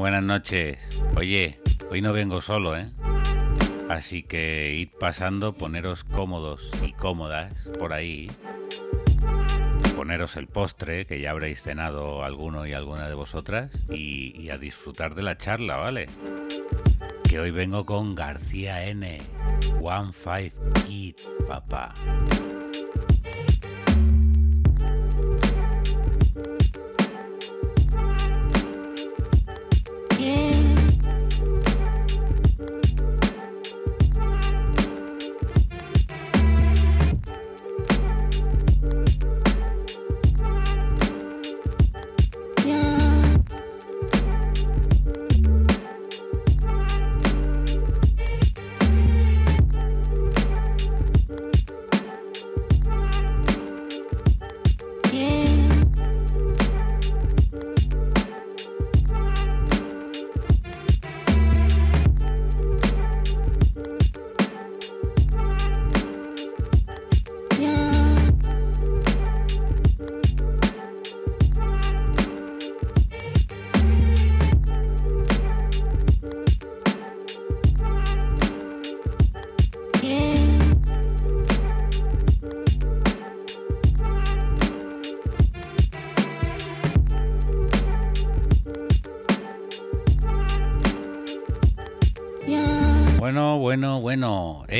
buenas noches. Oye, hoy no vengo solo, ¿eh? Así que id pasando, poneros cómodos y cómodas por ahí. Poneros el postre, que ya habréis cenado alguno y alguna de vosotras, y, a disfrutar de la charla, ¿vale? Que hoy vengo con García N. One Five Kid, papá.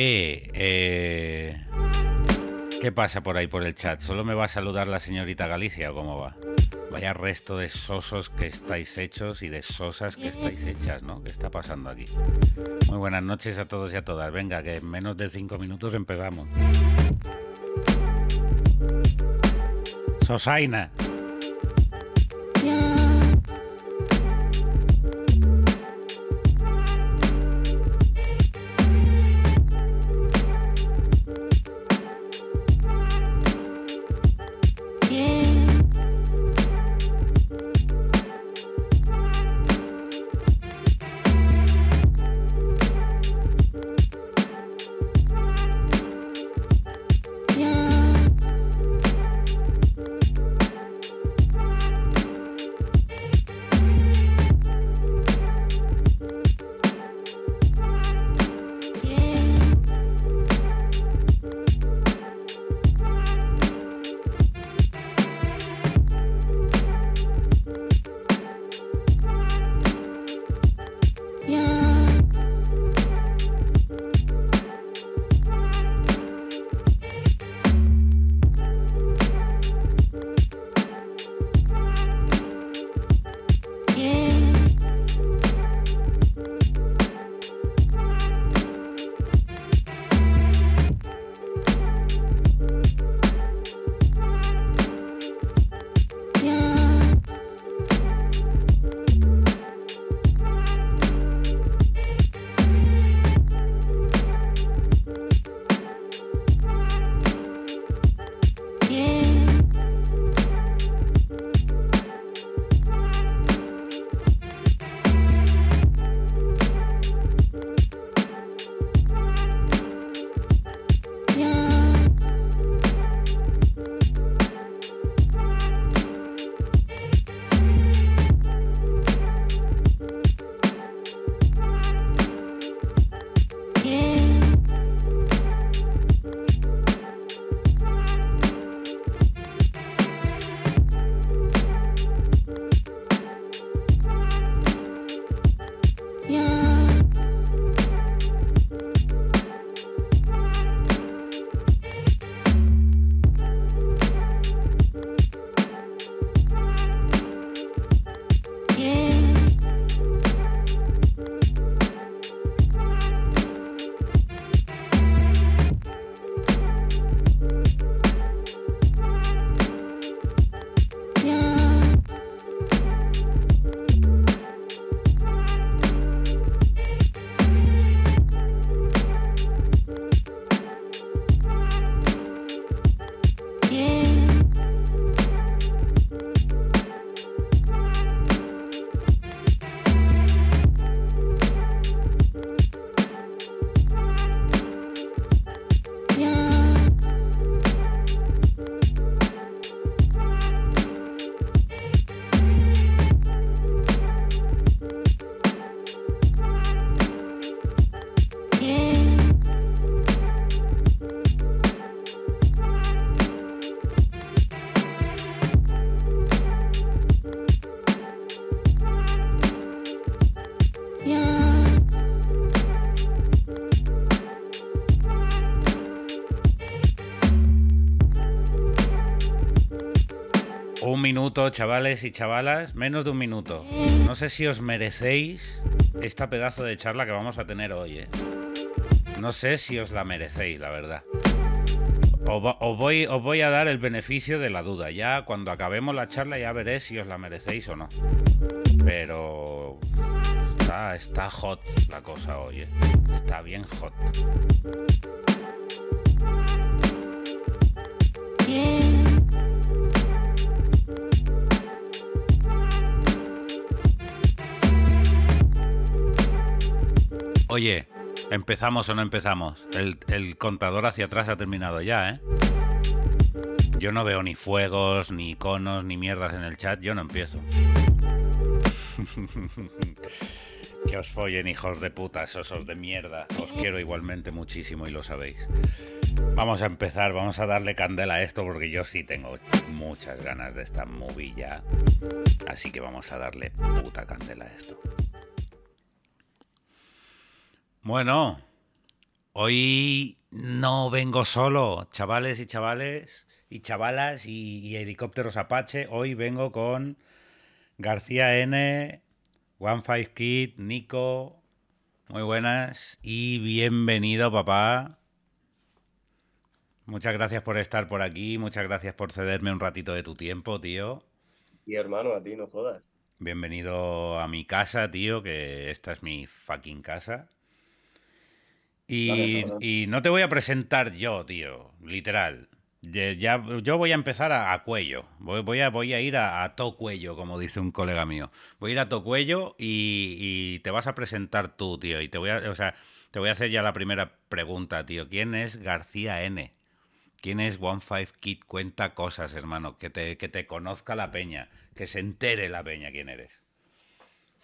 Eh, ¿Qué pasa por ahí por el chat? ¿Solo me va a saludar la señorita Galicia cómo va? Vaya resto de sosos que estáis hechos y de sosas que estáis hechas, ¿no? ¿Qué está pasando aquí? Muy buenas noches a todos y a todas. Venga, que en menos de cinco minutos empezamos. Sosaina. chavales y chavalas, menos de un minuto. No sé si os merecéis esta pedazo de charla que vamos a tener hoy. ¿eh? No sé si os la merecéis, la verdad. Os voy, a dar el beneficio de la duda. Ya cuando acabemos la charla ya veré si os la merecéis o no. Pero está, está hot la cosa hoy. ¿eh? Está bien hot. Oye, ¿empezamos o no empezamos? El, contador hacia atrás ha terminado ya, ¿eh? Yo no veo ni fuegos, ni iconos, ni mierdas en el chat. Yo no empiezo. que os follen, hijos de puta, sosos de mierda. Os quiero igualmente muchísimo y lo sabéis. Vamos a empezar, vamos a darle candela a esto porque yo sí tengo muchas ganas de esta movilla. Así que vamos a darle puta candela a esto. Bueno, hoy no vengo solo, chavales y chavales y chavalas y, helicópteros Apache. Hoy vengo con García N, One Five Kid, Nico. Muy buenas y bienvenido, papá. Muchas gracias por estar por aquí, muchas gracias por cederme un ratito de tu tiempo, tío. Y hermano, a ti no jodas. Bienvenido a mi casa, tío, que esta es mi fucking casa. Y, no te voy a presentar yo, tío, literal. Ya, yo voy a empezar a, cuello. Voy, a, ir a, to cuello, como dice un colega mío. Voy a ir a to cuello y, te vas a presentar tú, tío. Y te voy a, o sea, te voy a hacer ya la primera pregunta, tío. ¿Quién es García N? ¿Quién es One Five Kid? Cuenta cosas, hermano. Que que te conozca la peña. Que se entere la peña quién eres.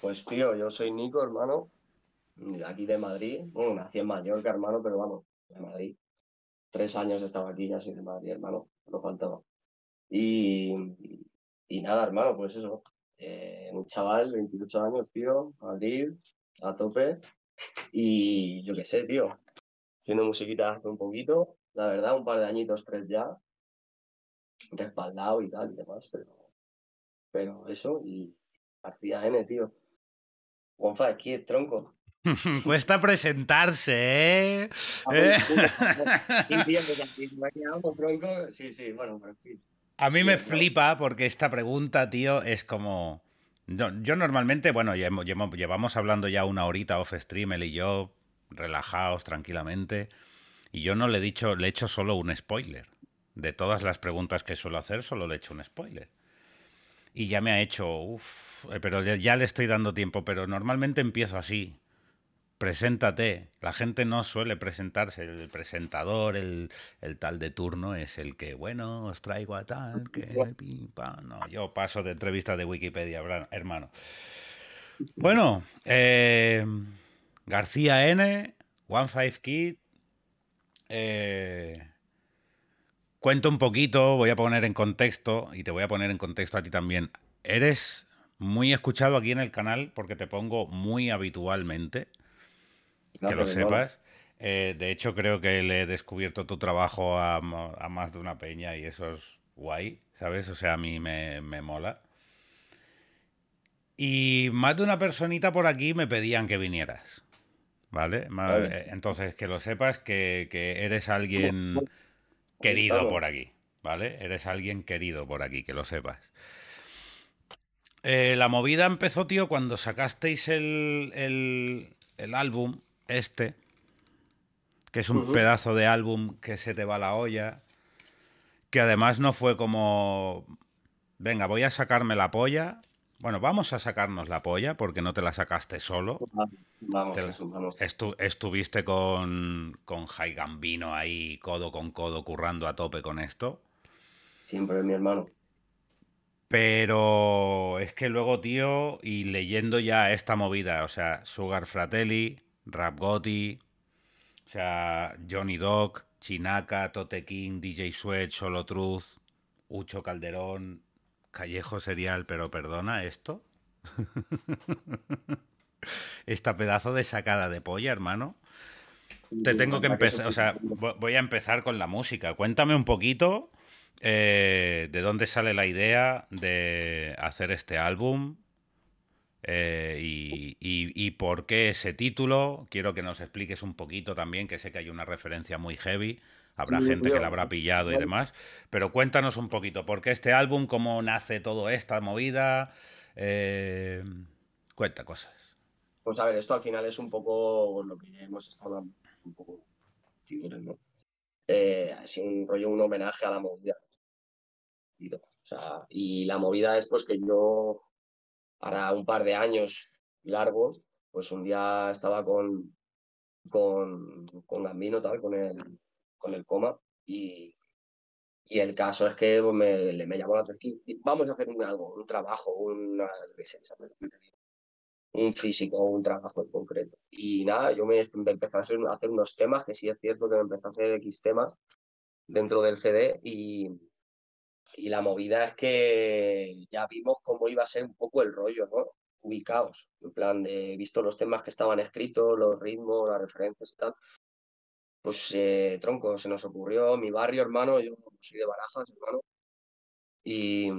Pues tío, yo soy Nico, hermano de aquí de Madrid, nací en Mallorca, hermano, pero vamos, de Madrid. Tres años estaba aquí, ya soy de Madrid, hermano, no faltaba. Y, nada, hermano, pues eso. Eh, un chaval, 28 años, tío, Madrid, a tope. Y yo qué sé, tío, haciendo musiquita hace un poquito, la verdad, un par de añitos, tres ya, respaldado y tal y demás, pero, pero eso, y García N, tío. One aquí Kid, tronco. Cuesta presentarse, ¿eh? A mí me flipa porque esta pregunta, tío, es como... yo normalmente, bueno, llevamos hablando ya una horita off stream, él y yo, relajados, tranquilamente, y yo no le he dicho, le he hecho solo un spoiler. De todas las preguntas que suelo hacer, solo le he hecho un spoiler y ya me ha hecho, uff, eh, pero ya, le estoy dando tiempo, pero normalmente empiezo así preséntate. La gente no suele presentarse. El presentador, el, tal de turno, es el que, bueno, os traigo a tal, que yo paso de entrevistas de Wikipedia, hermano. Bueno, eh, García N, One Five Kid. Eh, cuento un poquito, voy a poner en contexto y te voy a poner en contexto a ti también. Eres muy escuchado aquí en el canal porque te pongo muy habitualmente que lo sepas. Eh, de hecho, creo que le he descubierto tu trabajo a, más de una peña y eso es guay, ¿sabes? O sea, a mí me, mola. Y más de una personita por aquí me pedían que vinieras. ¿Vale? Eh, entonces, que lo sepas que, eres alguien pues, querido por aquí. ¿Vale? Eres alguien querido por aquí, que lo sepas. Eh, la movida empezó, tío, cuando sacasteis el álbum este, que es un pedazo de álbum que se te va la olla, que además no fue como, venga, voy a sacarme la polla. Bueno, vamos a sacarnos la polla porque no te la sacaste solo. Vamos, estuviste con, con Jai Gambino ahí, codo con codo, currando a tope con esto. Siempre mi hermano. Pero es que luego, tío, y leyendo ya esta movida, o sea, Sugar Fratelli, Rap Gotti, o sea, Johnny Doc, Chinaka, Tote King, DJ Sweat, Solo Truth, Ucho Calderón, Callejo Serial, pero perdona esto. Esta pedazo de sacada de polla, hermano. Te tengo que empezar, o sea, voy a empezar con la música. Cuéntame un poquito eh, de dónde sale la idea de hacer este álbum, eh, y, por qué ese título? Quiero que nos expliques un poquito también, que sé que hay una referencia muy heavy, habrá gente que la habrá pillado y demás, pero cuéntanos un poquito, ¿por qué este álbum? ¿Cómo nace toda esta movida? Eh, cuenta cosas. Pues a ver, esto al final es un poco lo que hemos estado un poco ¿no? Eh, así un rollo, un homenaje a la movida. y la movida es pues que yo para un par de años largos, pues un día estaba con, con, con Gambino, tal, con el, con el coma, y, el caso es que pues, me, llamó la atención, vamos a hacer un, algo, un trabajo, un físico, un trabajo en concreto. Y nada, yo me, empecé a hacer, a hacer, unos temas, que sí es cierto que me empecé a hacer X temas dentro del CD y, y la movida es que ya vimos cómo iba a ser un poco el rollo, ¿no? Ubicaos, en plan de, visto los temas que estaban escritos, los ritmos, las referencias y tal, pues eh, tronco, se nos ocurrió mi barrio, hermano, yo soy de Barajas, hermano, y,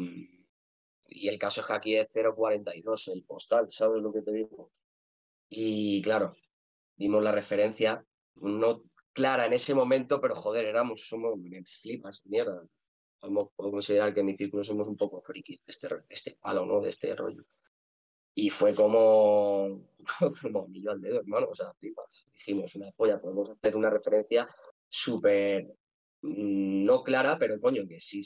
el caso es que aquí es 042, el postal, ¿sabes lo que te digo? Y claro, vimos la referencia, no clara en ese momento, pero joder, éramos, somos, flipas, mierda, puedo considerar que en mi círculo somos un poco frikis este de este, palo, ¿no? De este rollo. Y fue como, como millón al dedo, hermano. O sea, flipas. Hicimos una polla, podemos hacer una referencia súper mm, no clara, pero coño, que sí,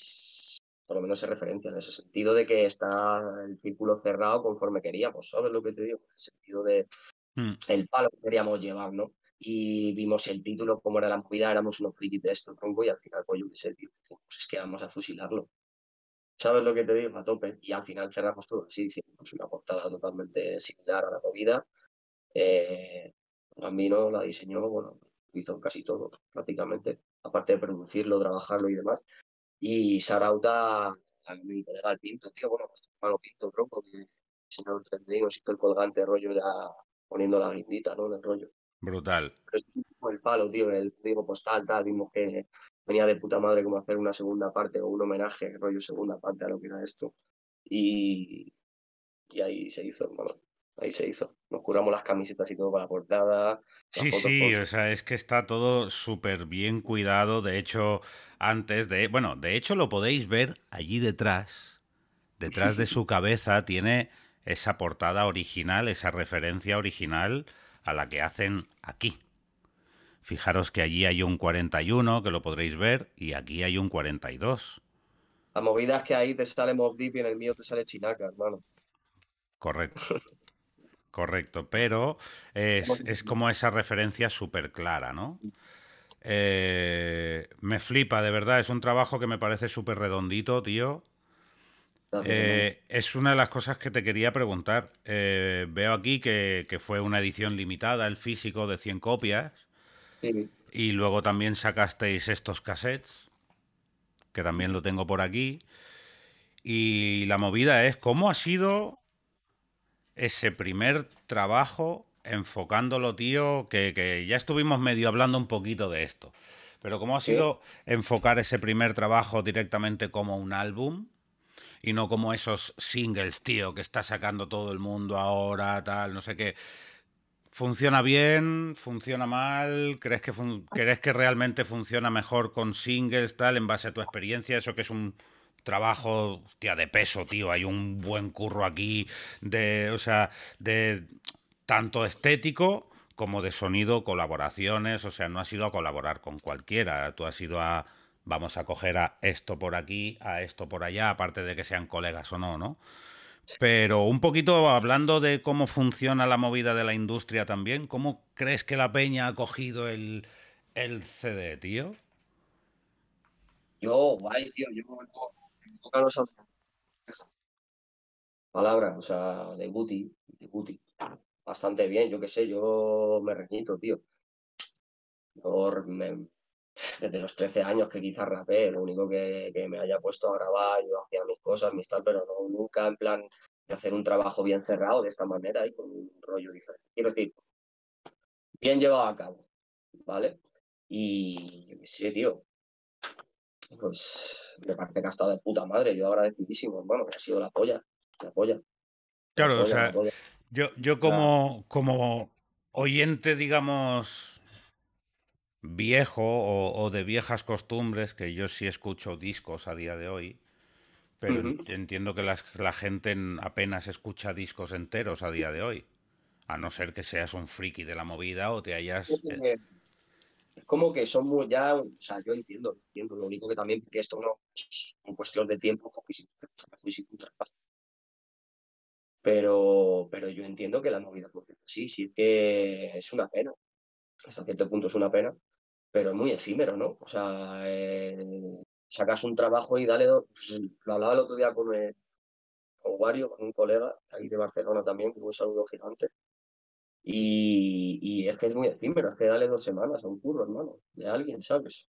por lo menos se referencia en ese sentido de que está el círculo cerrado conforme queríamos, ¿sabes lo que te digo? En el sentido de mm. el palo que queríamos llevar, ¿no? y vimos el título, cómo era la movida, éramos unos frikis de esto, tronco, y al final, pues yo qué pues es que vamos a fusilarlo. ¿Sabes lo que te digo? A tope. Y al final cerramos todo así, diciendo, pues una portada totalmente similar a la movida. Eh, a mí no la diseñó, bueno, hizo casi todo, prácticamente, aparte de producirlo, trabajarlo y demás. Y Sarauta, a mi colega el Pinto, tío, bueno, un pues, malo Pinto, tronco, que diseñó el tren de hizo el colgante rollo ya poniendo la grindita, ¿no? el rollo. Brutal. el palo, tío, el código postal, tal, vimos que venía de puta madre como hacer una segunda parte o un homenaje, rollo segunda parte a lo que era esto. Y, y ahí se hizo, hermano. Ahí se hizo. Nos curamos las camisetas y todo para la portada. Sí, sí, o sea, es que está todo súper bien cuidado. De hecho, antes de. Bueno, de hecho lo podéis ver allí detrás. Detrás de su cabeza tiene esa portada original, esa referencia original a la que hacen aquí. Fijaros que allí hay un 41, que lo podréis ver, y aquí hay un 42. movida movidas que ahí te sale Mob y en el mío te sale Chinaca, hermano. Correcto. Correcto, pero es, como esa referencia súper clara, ¿no? Eh, me flipa, de verdad, es un trabajo que me parece súper redondito, tío. Eh, es una de las cosas que te quería preguntar. Eh, veo aquí que, fue una edición limitada, el físico de 100 copias. Y luego también sacasteis estos cassettes, que también lo tengo por aquí. Y la movida es cómo ha sido ese primer trabajo enfocándolo, tío, que, ya estuvimos medio hablando un poquito de esto. Pero cómo ha sido enfocar ese primer trabajo directamente como un álbum y no como esos singles, tío, que está sacando todo el mundo ahora, tal, no sé qué. ¿Funciona bien? ¿Funciona mal? ¿Crees que, ¿crees que realmente funciona mejor con singles, tal, en base a tu experiencia? Eso que es un trabajo, hostia, de peso, tío. Hay un buen curro aquí de, o sea, de tanto estético como de sonido, colaboraciones. O sea, no has ido a colaborar con cualquiera. Tú has ido a vamos a coger a esto por aquí, a esto por allá, aparte de que sean colegas o no, ¿no? Pero un poquito hablando de cómo funciona la movida de la industria también, ¿cómo crees que la peña ha cogido el, el CD, tío? Yo, guay, tío, yo me toca los palabras, o sea, de booty, de booty. Bastante bien, yo qué sé, yo me reñito, tío. Yo desde los 13 años que quizás rapé, lo único que, me haya puesto a grabar, yo hacía mis cosas, mis tal, pero no, nunca en plan de hacer un trabajo bien cerrado de esta manera y con un rollo diferente. Quiero decir, bien llevado a cabo, ¿vale? Y sí, tío, pues me parece que ha estado de puta madre, yo agradecidísimo, Bueno, que ha sido la polla, la polla. Claro, o sea, yo, yo como, como oyente, digamos, viejo o, de viejas costumbres, que yo sí escucho discos a día de hoy, pero entiendo que la gente apenas escucha discos enteros a día de hoy, a no ser que seas un friki de la movida o te hayas... Eh es como que somos ya, o sea, yo entiendo, lo único que también que esto no es cuestión de tiempo, pues, pero, pero yo entiendo que la movida funciona así, sí que es una pena, hasta cierto punto es una pena, pero es muy efímero, ¿no? O sea, eh, sacas un trabajo y dale, dos... Pues, lo hablaba el otro día con, eh, con Wario, con un colega ahí de Barcelona también, que un saludo gigante. Y, es que es muy efímero, es que dale dos semanas a un curro, hermano, de alguien, ¿sabes?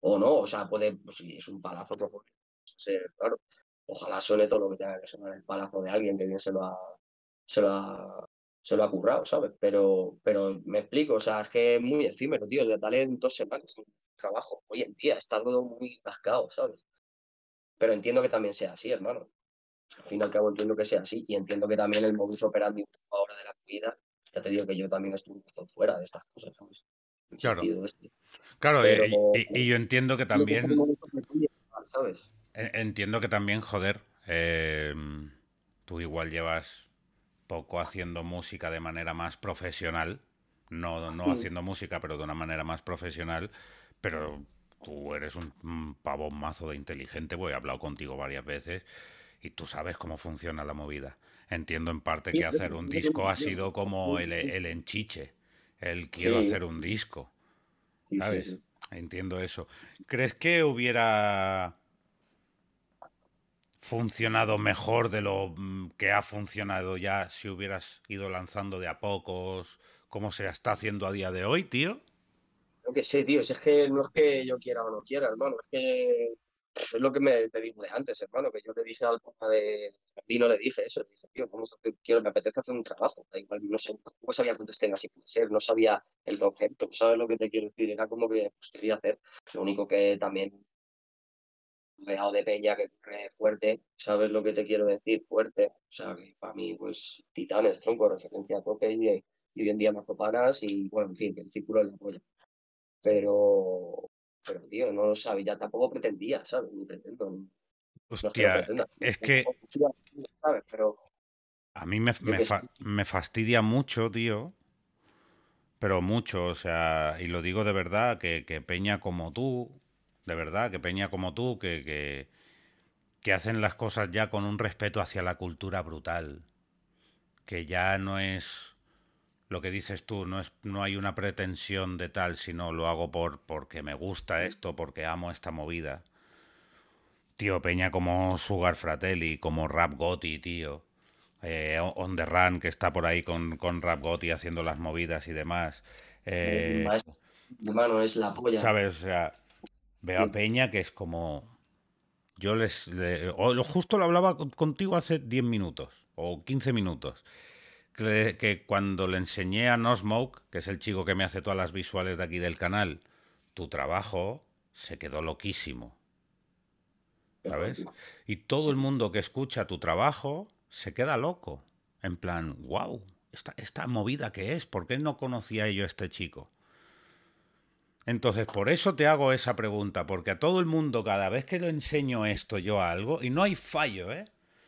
O no, o sea, puede, pues, si es un palazo, pues, ser claro, ojalá suene todo lo que tenga que sonar el palazo de alguien que bien se se lo ha se lo ha currado, ¿sabes? Pero, pero me explico, o sea, es que es muy efímero, tío, de talento dos semanas un trabajo. Hoy en día está todo muy cascado, ¿sabes? Pero entiendo que también sea así, hermano. Al fin y al cabo entiendo que sea así y entiendo que también el modus operandi ahora de la vida, ya te digo que yo también estoy fuera de estas cosas, ¿sabes? claro, este. claro eh, y, yo entiendo que también... Entiendo que también, joder, eh, tú igual llevas poco haciendo música de manera más profesional, no, no mm. haciendo música, pero de una manera más profesional, pero tú eres un pavón mazo de inteligente, voy he hablado contigo varias veces y tú sabes cómo funciona la movida. Entiendo en parte que hacer un disco ha sido como el, enchiche, el quiero hacer un disco, ¿sabes? Entiendo eso. ¿Crees que hubiera funcionado mejor de lo mm, que ha funcionado ya si hubieras ido lanzando de a pocos, como se está haciendo a día de hoy, tío? Lo que sé, tío, es que no es que yo quiera o no quiera, hermano, es que es lo que me, te digo de antes, hermano, que yo le dije al papá de Vino, le dije eso, le dije, tío, quiero, me apetece hacer un trabajo, igual, no sé, sabía dónde estén, así puede ser, no sabía el objeto. ¿sabes lo que te quiero decir? Era como que pues, quería hacer, lo único que también de peña que cree fuerte, ¿sabes lo que te quiero decir? Fuerte. O sea, que para mí, pues, titanes, tronco, referencia a tope y, hoy en día mazopanas y, bueno, en fin, el círculo es la polla. Pero, pero, tío, no lo sabía, tampoco pretendía, ¿sabes? pretendo. Hostia, es que... A mí me, me, me fastidia mucho, tío, pero mucho, o sea, y lo digo de verdad, que, que Peña como tú, de verdad, que peña como tú, que, que, que hacen las cosas ya con un respeto hacia la cultura brutal, que ya no es lo que dices tú, no, es, no hay una pretensión de tal, sino lo hago por, porque me gusta esto, porque amo esta movida. Tío, peña como Sugar Fratelli, como Rap Gotti, tío. Eh, on the Run, que está por ahí con, con Rap Gotti haciendo las movidas y demás. Eh, Mano, es la polla. ¿Sabes? O sea, Veo a Peña que es como... Yo les... justo lo hablaba contigo hace 10 minutos o 15 minutos. Que, que, cuando le enseñé a No Smoke, que es el chico que me hace todas las visuales de aquí del canal, tu trabajo se quedó loquísimo. ¿Sabes? Y todo el mundo que escucha tu trabajo se queda loco. En plan, wow, esta, esta movida que es, ¿por qué no conocía yo a este chico? Entonces, por eso te hago esa pregunta, porque a todo el mundo, cada vez que le enseño esto yo a algo, y no hay fallo, ¿eh?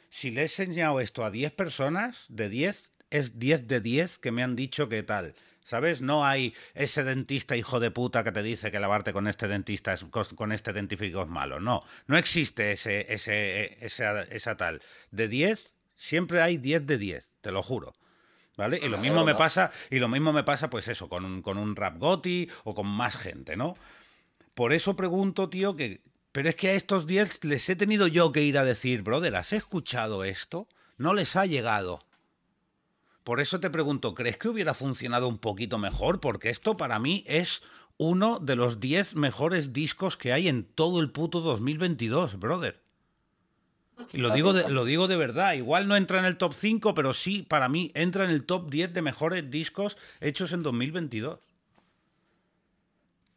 Si le he enseñado esto a 10 personas, de 10, es 10 de 10 que me han dicho que tal. ¿Sabes? No hay ese dentista hijo de puta que te dice que lavarte con este dentista, con este dentífico es malo. No, no existe ese, ese, esa tal. De 10, siempre hay 10 de 10, te lo juro. ¿Vale? Y lo mismo me pasa, y lo mismo me pasa, pues eso, con un, con un rap goti o con más gente, ¿no? Por eso pregunto, tío, que. Pero es que a estos 10 les he tenido yo que ir a decir, brother, ¿has escuchado esto? No les ha llegado. Por eso te pregunto, ¿crees que hubiera funcionado un poquito mejor? Porque esto para mí es uno de los 10 mejores discos que hay en todo el puto 2022, brother lo digo, de, lo digo de verdad, igual no entra en el top 5, pero sí, para mí, entra en el top 10 de mejores discos hechos en 2022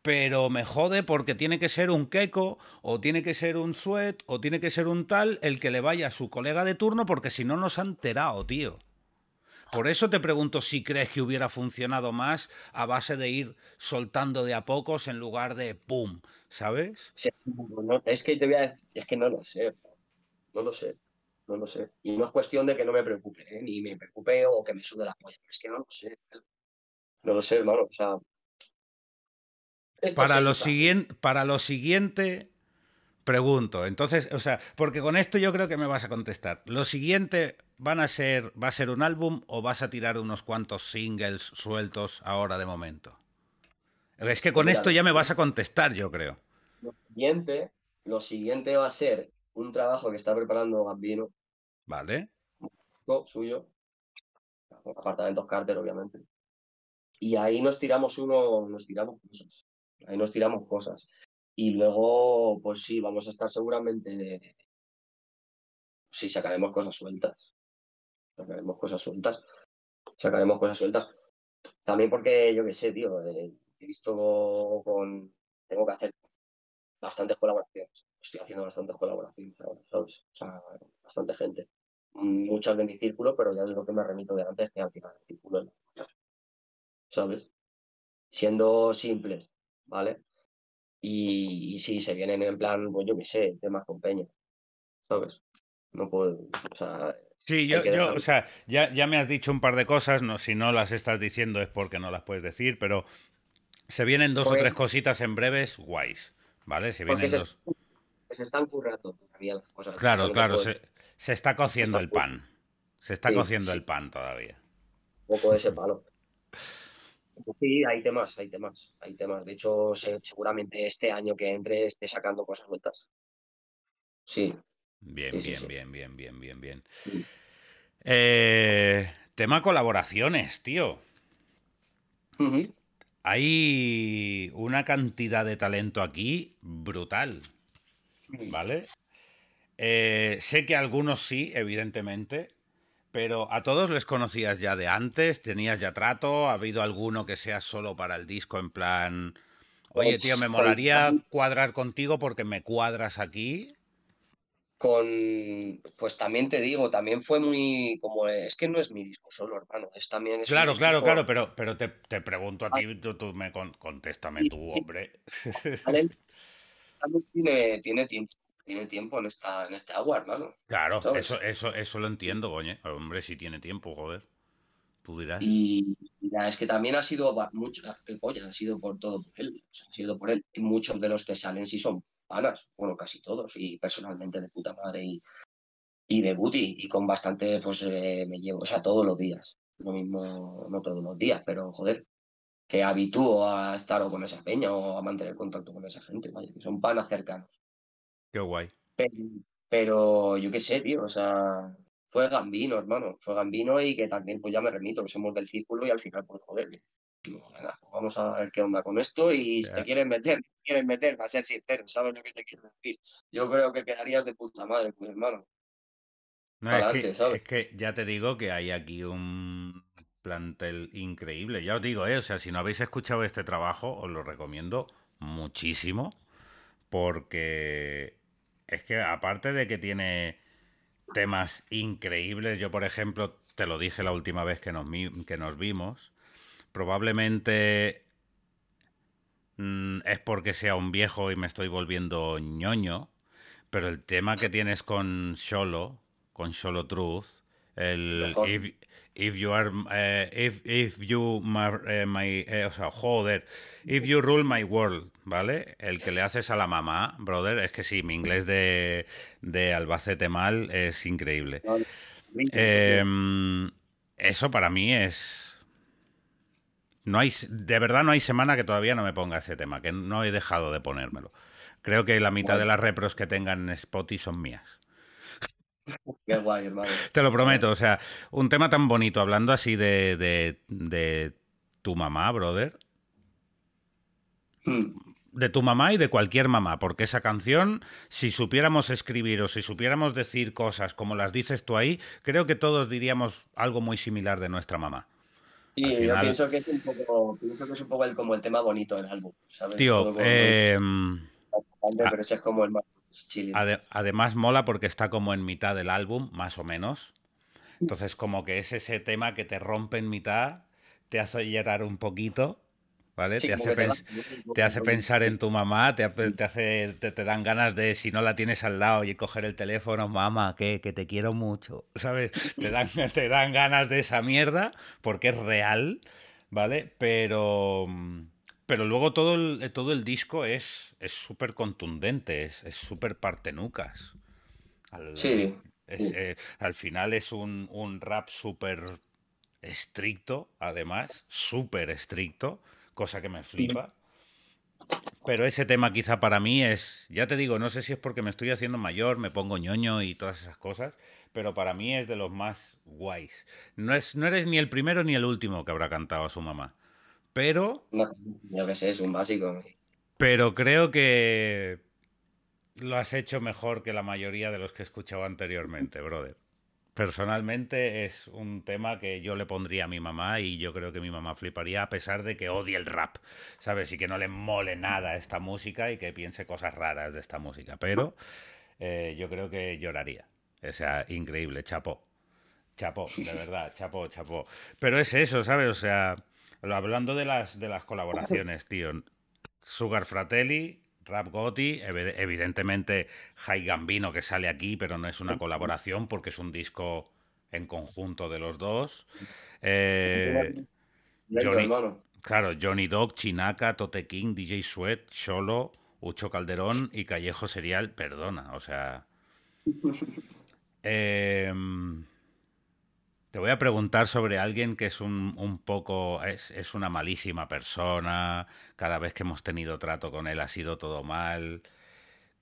pero me jode porque tiene que ser un Keiko, o tiene que ser un Suet, o tiene que ser un tal, el que le vaya a su colega de turno, porque si no nos han enterado, tío. Por eso te pregunto si crees que hubiera funcionado más a base de ir soltando de a pocos en lugar de pum, ¿sabes? es que te voy a, es que no lo sé no lo sé, no lo sé. Y no es cuestión de que no me preocupe, ¿eh? ni me preocupe o que me sude la polla, es que no lo sé. No lo sé, hermano, Para lo, siguiente, para lo siguiente, pregunto. Entonces, o sea, porque con esto yo creo que me vas a contestar. Lo siguiente van a ser, va a ser un álbum o vas a tirar unos cuantos singles sueltos ahora de momento. Es que con pues esto ya me vas a contestar, yo creo. Lo siguiente, lo siguiente va a ser un trabajo que está preparando Gambino. Vale. suyo. Apartamentos cárter, obviamente. Y ahí nos tiramos uno, nos tiramos cosas. Ahí nos tiramos cosas. Y luego, pues sí, vamos a estar seguramente Sí, sacaremos cosas sueltas. Sacaremos cosas sueltas. Sacaremos cosas sueltas. También porque, yo qué sé, tío, eh, he visto con... Tengo que hacer bastantes colaboraciones estoy haciendo bastantes colaboraciones ahora, ¿sabes? O sea, bastante gente. Muchas de mi círculo, pero ya es lo que me remito de antes, que al final el círculo ¿sabes? Siendo simples, ¿vale? Y, y, si se vienen en plan, pues yo qué sé, temas con peña, ¿sabes? No puedo, o sea... Sí, yo, o sea, ya, ya me has dicho un par de cosas, no, si no las estás diciendo es porque no las puedes decir, pero se vienen dos o tres cositas en breves guays, ¿vale? Se vienen dos se están currando todavía las cosas. Claro, claro, se, está cociendo el pan. Se está cociendo el pan todavía. Un poco de ese palo. Sí, hay temas, hay temas, hay temas. De hecho, seguramente este año que entre esté sacando cosas vueltas. Sí. Bien, bien, bien, bien, bien, bien, eh, bien, tema colaboraciones, tío. Hay una cantidad de talento aquí brutal. ¿Vale? Eh, sé que algunos sí, evidentemente, pero a todos les conocías ya de antes, tenías ya trato, ha habido alguno que sea solo para el disco en plan, oye tío, me pues, molaría cuadrar contigo porque me cuadras aquí. Con, pues también te digo, también fue muy como, es que no es mi disco solo, hermano, es también... claro, claro, claro, pero, pero te, pregunto a ti, ah. tú, me contéstame tú, hombre. tiene, tiene tiempo tiene tiempo en esta, en este agua, ¿no? Claro, eso, eso, eso lo entiendo, coño. Hombre, si tiene tiempo, joder. Tú dirás. Y es que también ha sido mucho, ha sido por todo él. ha sido por él. muchos de los que salen sí son panas. Bueno, casi todos. Y personalmente de puta madre y, y de booty. Y con bastante, pues eh, me llevo, o sea, todos los días. Lo mismo, no todos los días, pero joder, que habitúo a estar o con esa peña o a mantener contacto con esa gente, vaya, que son panas cercanos. Qué guay. Pero, yo qué sé, tío, o sea, fue Gambino, hermano, fue Gambino y que también pues ya me remito, que somos del círculo y al final pues joder, pues, vamos a ver qué onda con esto y si te quieren meter, te quieren meter, va a ser sincero, sabes lo que te quiero decir. Yo creo que quedarías de puta madre, pues hermano. No, es que ya te digo que hay aquí un el increíble. Ya os digo, ¿eh? o sea, si no habéis escuchado este trabajo, os lo recomiendo muchísimo. Porque es que aparte de que tiene temas increíbles, yo por ejemplo, te lo dije la última vez que nos, que nos vimos, probablemente mm, es porque sea un viejo y me estoy volviendo ñoño, pero el tema que tienes con Solo, con Solo Truth, el if, you are eh, if, if you eh, my, eh, o sea, if you rule my world, ¿vale? El que le haces a la mamá, brother, es que sí, mi inglés de, de Albacete mal es increíble. eso para mí es no hay de verdad no hay semana que todavía no me ponga ese tema, que no he dejado de ponérmelo. Creo que la mitad de las repros que tengan en Spotify son mías. Qué guay, hermano. Te lo prometo, o sea, un tema tan bonito, hablando así de, tu mamá, brother. Hmm. de tu mamá y de cualquier mamá, porque esa canción, si supiéramos escribir o si supiéramos decir cosas como las dices tú ahí, creo que todos diríamos algo muy similar de nuestra mamá. Sí, yo pienso que es un poco, pienso que es un poco el, como el tema bonito del álbum, ¿sabes? Tío, em, Pero ese es como el más además mola porque está como en mitad del álbum, más o menos. Entonces como que es ese tema que te rompe en mitad, te hace llorar un poquito, ¿vale? te, hace pensar en tu mamá, te, hace, te, dan ganas de, si no la tienes al lado, y coger el teléfono, mamá, que, te quiero mucho, ¿sabes? Te dan, te dan ganas de esa mierda porque es real, ¿vale? Pero... Mm, pero luego todo el, eh, todo el disco es súper contundente, es súper partenucas. Al, sí. Eh, al final es un, rap súper estricto, además, súper estricto, cosa que me flipa. Pero ese tema quizá para mí es, ya te digo, no sé si es porque me estoy haciendo mayor, me pongo ñoño y todas esas cosas, pero para mí es de los más guays. No, es, no eres ni el primero ni el último que habrá cantado a su mamá. Pero. yo qué sé, es un básico. Pero creo que lo has hecho mejor que la mayoría de los que he escuchado anteriormente, brother. Personalmente es un tema que yo le pondría a mi mamá y yo creo que mi mamá fliparía a pesar de que odie el rap, ¿sabes? Y que no le mole nada esta música y que piense cosas raras de esta música. Pero eh, yo creo que lloraría. O sea, increíble, chapo. Chapo, de verdad, chapo, chapo. Pero es eso, ¿sabes? O sea, Hablando de las, de las colaboraciones, tío. Sugar Fratelli, Rap Gotti, evidentemente High Gambino que sale aquí, pero no es una colaboración porque es un disco en conjunto de los dos. Eh, Johnny, claro, Johnny Dog, Chinaka, Tote King, DJ Sweat, Solo, Ucho Calderón y Callejo Serial, perdona, o sea... Em, te voy a preguntar sobre alguien que es un, poco, es, una malísima persona, cada vez que hemos tenido trato con él ha sido todo mal.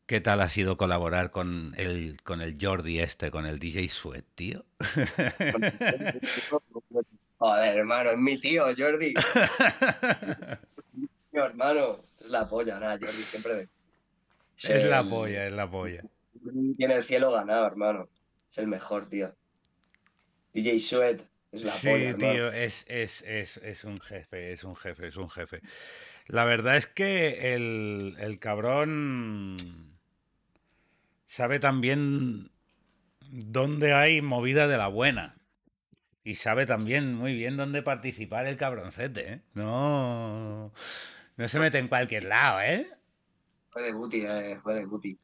¿Qué tal ha sido colaborar con el, con el Jordi este, con el DJ Sweat, tío? Joder, hermano, es mi tío, Jordi. mi hermano, es la polla, nada, Jordi siempre... Es, la polla, es la polla. Tiene el cielo ganado, hermano. Es el mejor, tío. DJ Sweat. Es la sí, tío, es, un jefe, es un jefe, es un jefe. La verdad es que el, cabrón sabe también dónde hay movida de la buena. Y sabe también muy bien dónde participar el cabroncete, ¿eh? No, no se mete en cualquier lado, ¿eh? Juega de Guti, eh, de Guti.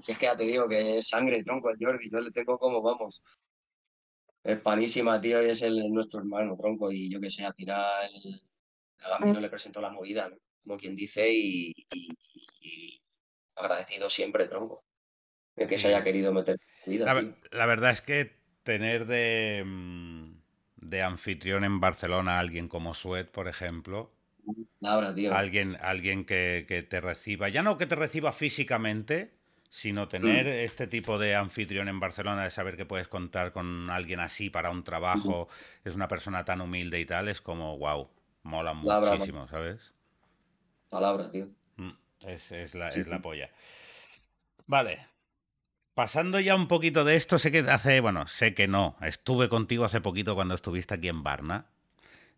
Si es que ya te digo que es sangre, tronco, el Jordi. Yo le tengo como, vamos, es panísima, tío, y es el, nuestro hermano, tronco, y yo que sé, al final a mí no le presento la movida, ¿no? como quien dice, y, agradecido siempre, tronco, de que se haya querido meter la, verdad es que tener de, mm, de anfitrión en Barcelona a alguien como Suet, por ejemplo, tío. Alguien, alguien que, que te reciba, ya no que te reciba físicamente, sino mm. tener este tipo de anfitrión en Barcelona, de saber que puedes contar con alguien así para un trabajo, es una persona tan humilde y tal, es como, wow, mola muchísimo, ¿sabes? Palabra, tío. Mm, es, es, la, polla. Vale. Pasando ya un poquito de esto, sé que hace, bueno, sé que no, estuve contigo hace poquito cuando estuviste aquí en Barna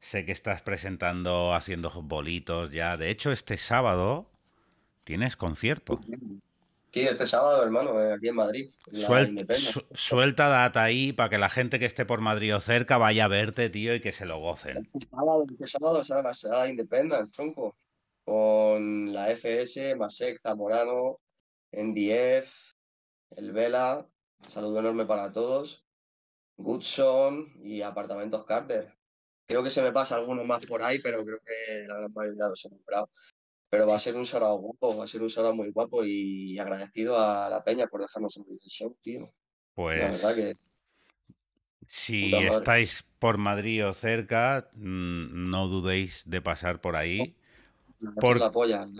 Sé que estás presentando, haciendo bolitos ya. De hecho, este sábado tienes concierto. Pues Sí, este sábado, hermano, eh, aquí en Madrid. En suelta data ahí para que la gente que esté por Madrid o cerca vaya a verte, tío, y que se lo gocen. Este sábado, será la será tronco. Con la FS, Masek, Zamorano, NDF, El Vela. Saludo enorme para todos. Goodson y Apartamentos Carter. Creo que se me pasa alguno más por ahí, pero creo que la gran mayoría los he comprado. Pero va a ser un sarao guapo, va a ser un sarao muy guapo y agradecido a la peña por dejarnos el show, tío. Pues... La verdad pues Si estáis por Madrid o cerca, mm, no dudéis de pasar por ahí. ¿eh?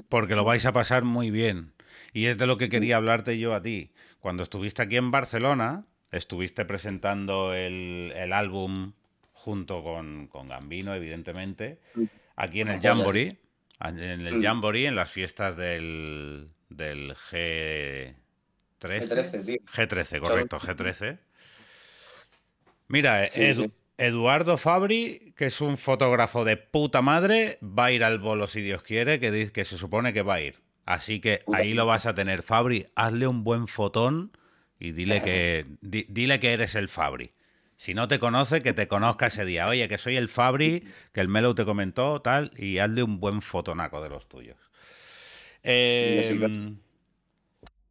Porque lo vais a pasar muy bien. Y es de lo que quería mm. hablarte yo a ti. Cuando estuviste aquí en Barcelona, estuviste presentando el, álbum junto con, con, Gambino, evidentemente, mm. aquí en el Jamboree. Ah, en el mm. Jamboree, en las fiestas del, G13. G13, correcto, G13. Mira, Eduardo Fabri, que es un fotógrafo de puta madre, va a ir al bolo si Dios quiere, que, dice, que se supone que va a ir. Así que ahí lo vas a tener. Fabri, hazle un buen fotón y dile ah. que, dile que eres el Fabri. Si no te conoce, que te conozca ese día. Oye, que soy el Fabri, que el Melo te comentó, tal, y hazle un buen fotonaco de los tuyos. Em,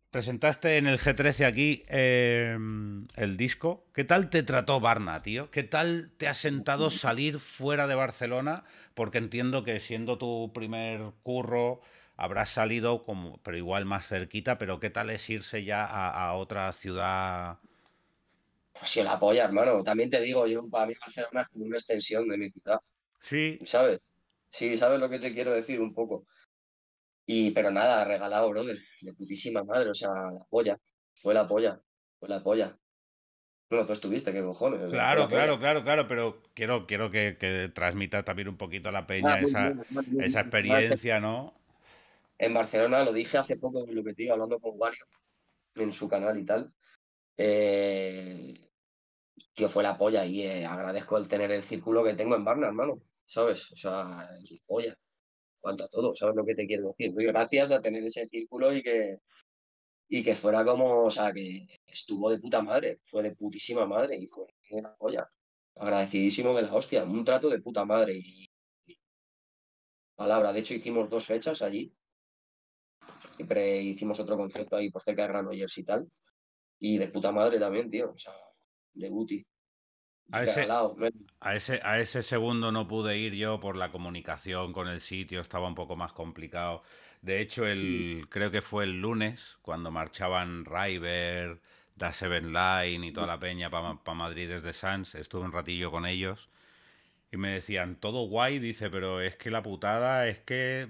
presentaste en el G13 aquí em, el disco. ¿Qué tal te trató Barna, tío? ¿Qué tal te ha sentado salir fuera de Barcelona? Porque entiendo que siendo tu primer curro habrás salido, como, pero igual más cerquita, pero ¿qué tal es irse ya a otra ciudad? si pues la apoya hermano. También te digo, yo para mí Barcelona es como una extensión de mi ciudad. Sí. ¿Sabes? Sí, ¿sabes lo que te quiero decir un poco? Y, pero nada, regalado, brother, de putísima madre, o sea, la polla, fue la polla, fue la polla. Bueno, tú estuviste, qué cojones. Claro, claro, claro, claro, pero quiero, quiero que, transmitas también un poquito a la peña ah, esa, experiencia, ¿no? En Barcelona, lo dije hace poco, lo que te digo, hablando con Wario, en su canal y tal, eh, tío, fue la polla y eh, agradezco el tener el círculo que tengo en Barna, hermano, ¿sabes? O sea, polla. Cuanto a todo, ¿sabes lo que te quiero decir? gracias a tener ese círculo y que, y que fuera como, o sea, que estuvo de puta madre, fue de putísima madre y fue una polla. Agradecidísimo de la hostia, un trato de puta madre y, palabra. De hecho, hicimos dos fechas allí. Siempre hicimos otro concierto ahí por cerca de Granollers y tal. Y de puta madre también, tío. O sea, de A ese, a ese, segundo no pude ir yo por la comunicación con el sitio, estaba un poco más complicado. De hecho, el, creo que fue el lunes, cuando marchaban River, Da Seven Line y toda la peña para Madrid desde Sanz, estuve un ratillo con ellos y me decían, todo guay, dice, pero es que la putada es que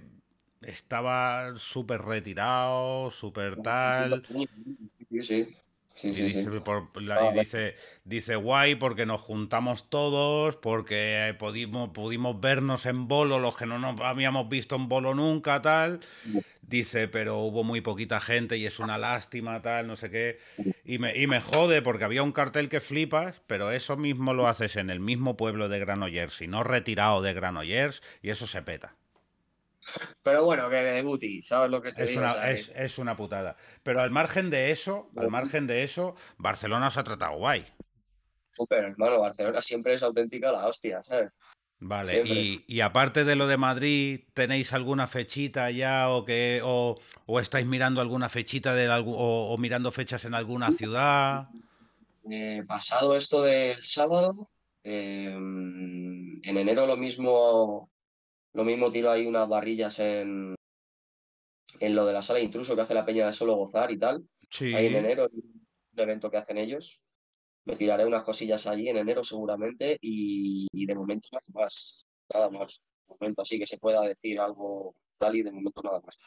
estaba súper retirado, súper tal y dice, ah, dice, dice, guay porque nos juntamos todos, porque pudimos, pudimos vernos en bolo, los que no nos habíamos visto en bolo nunca, tal. Dice, pero hubo muy poquita gente y es una lástima, tal, no sé qué. Y me, y me jode porque había un cartel que flipas, pero eso mismo lo haces en el mismo pueblo de Granollers, y no retirado de Granollers, y eso se peta. Pero bueno, que de ¿sabes lo que te es digo? es, una putada. Pero al margen de eso, al margen de eso, Barcelona os ha tratado guay. Super, hermano, Barcelona siempre es auténtica la hostia, ¿sabes? Vale, y, aparte de lo de Madrid, ¿tenéis alguna fechita ya o que o, estáis mirando alguna fechita de, o, mirando fechas en alguna ciudad? Eh, pasado esto del sábado, eh, en enero lo mismo lo mismo tiro ahí unas barrillas en, en lo de la sala de intruso que hace la peña de solo gozar y tal. Ahí en enero, un evento que hacen ellos. Me tiraré unas cosillas allí en enero seguramente y, de momento nada más. Nada más. De momento así que se pueda decir algo tal y de momento nada más.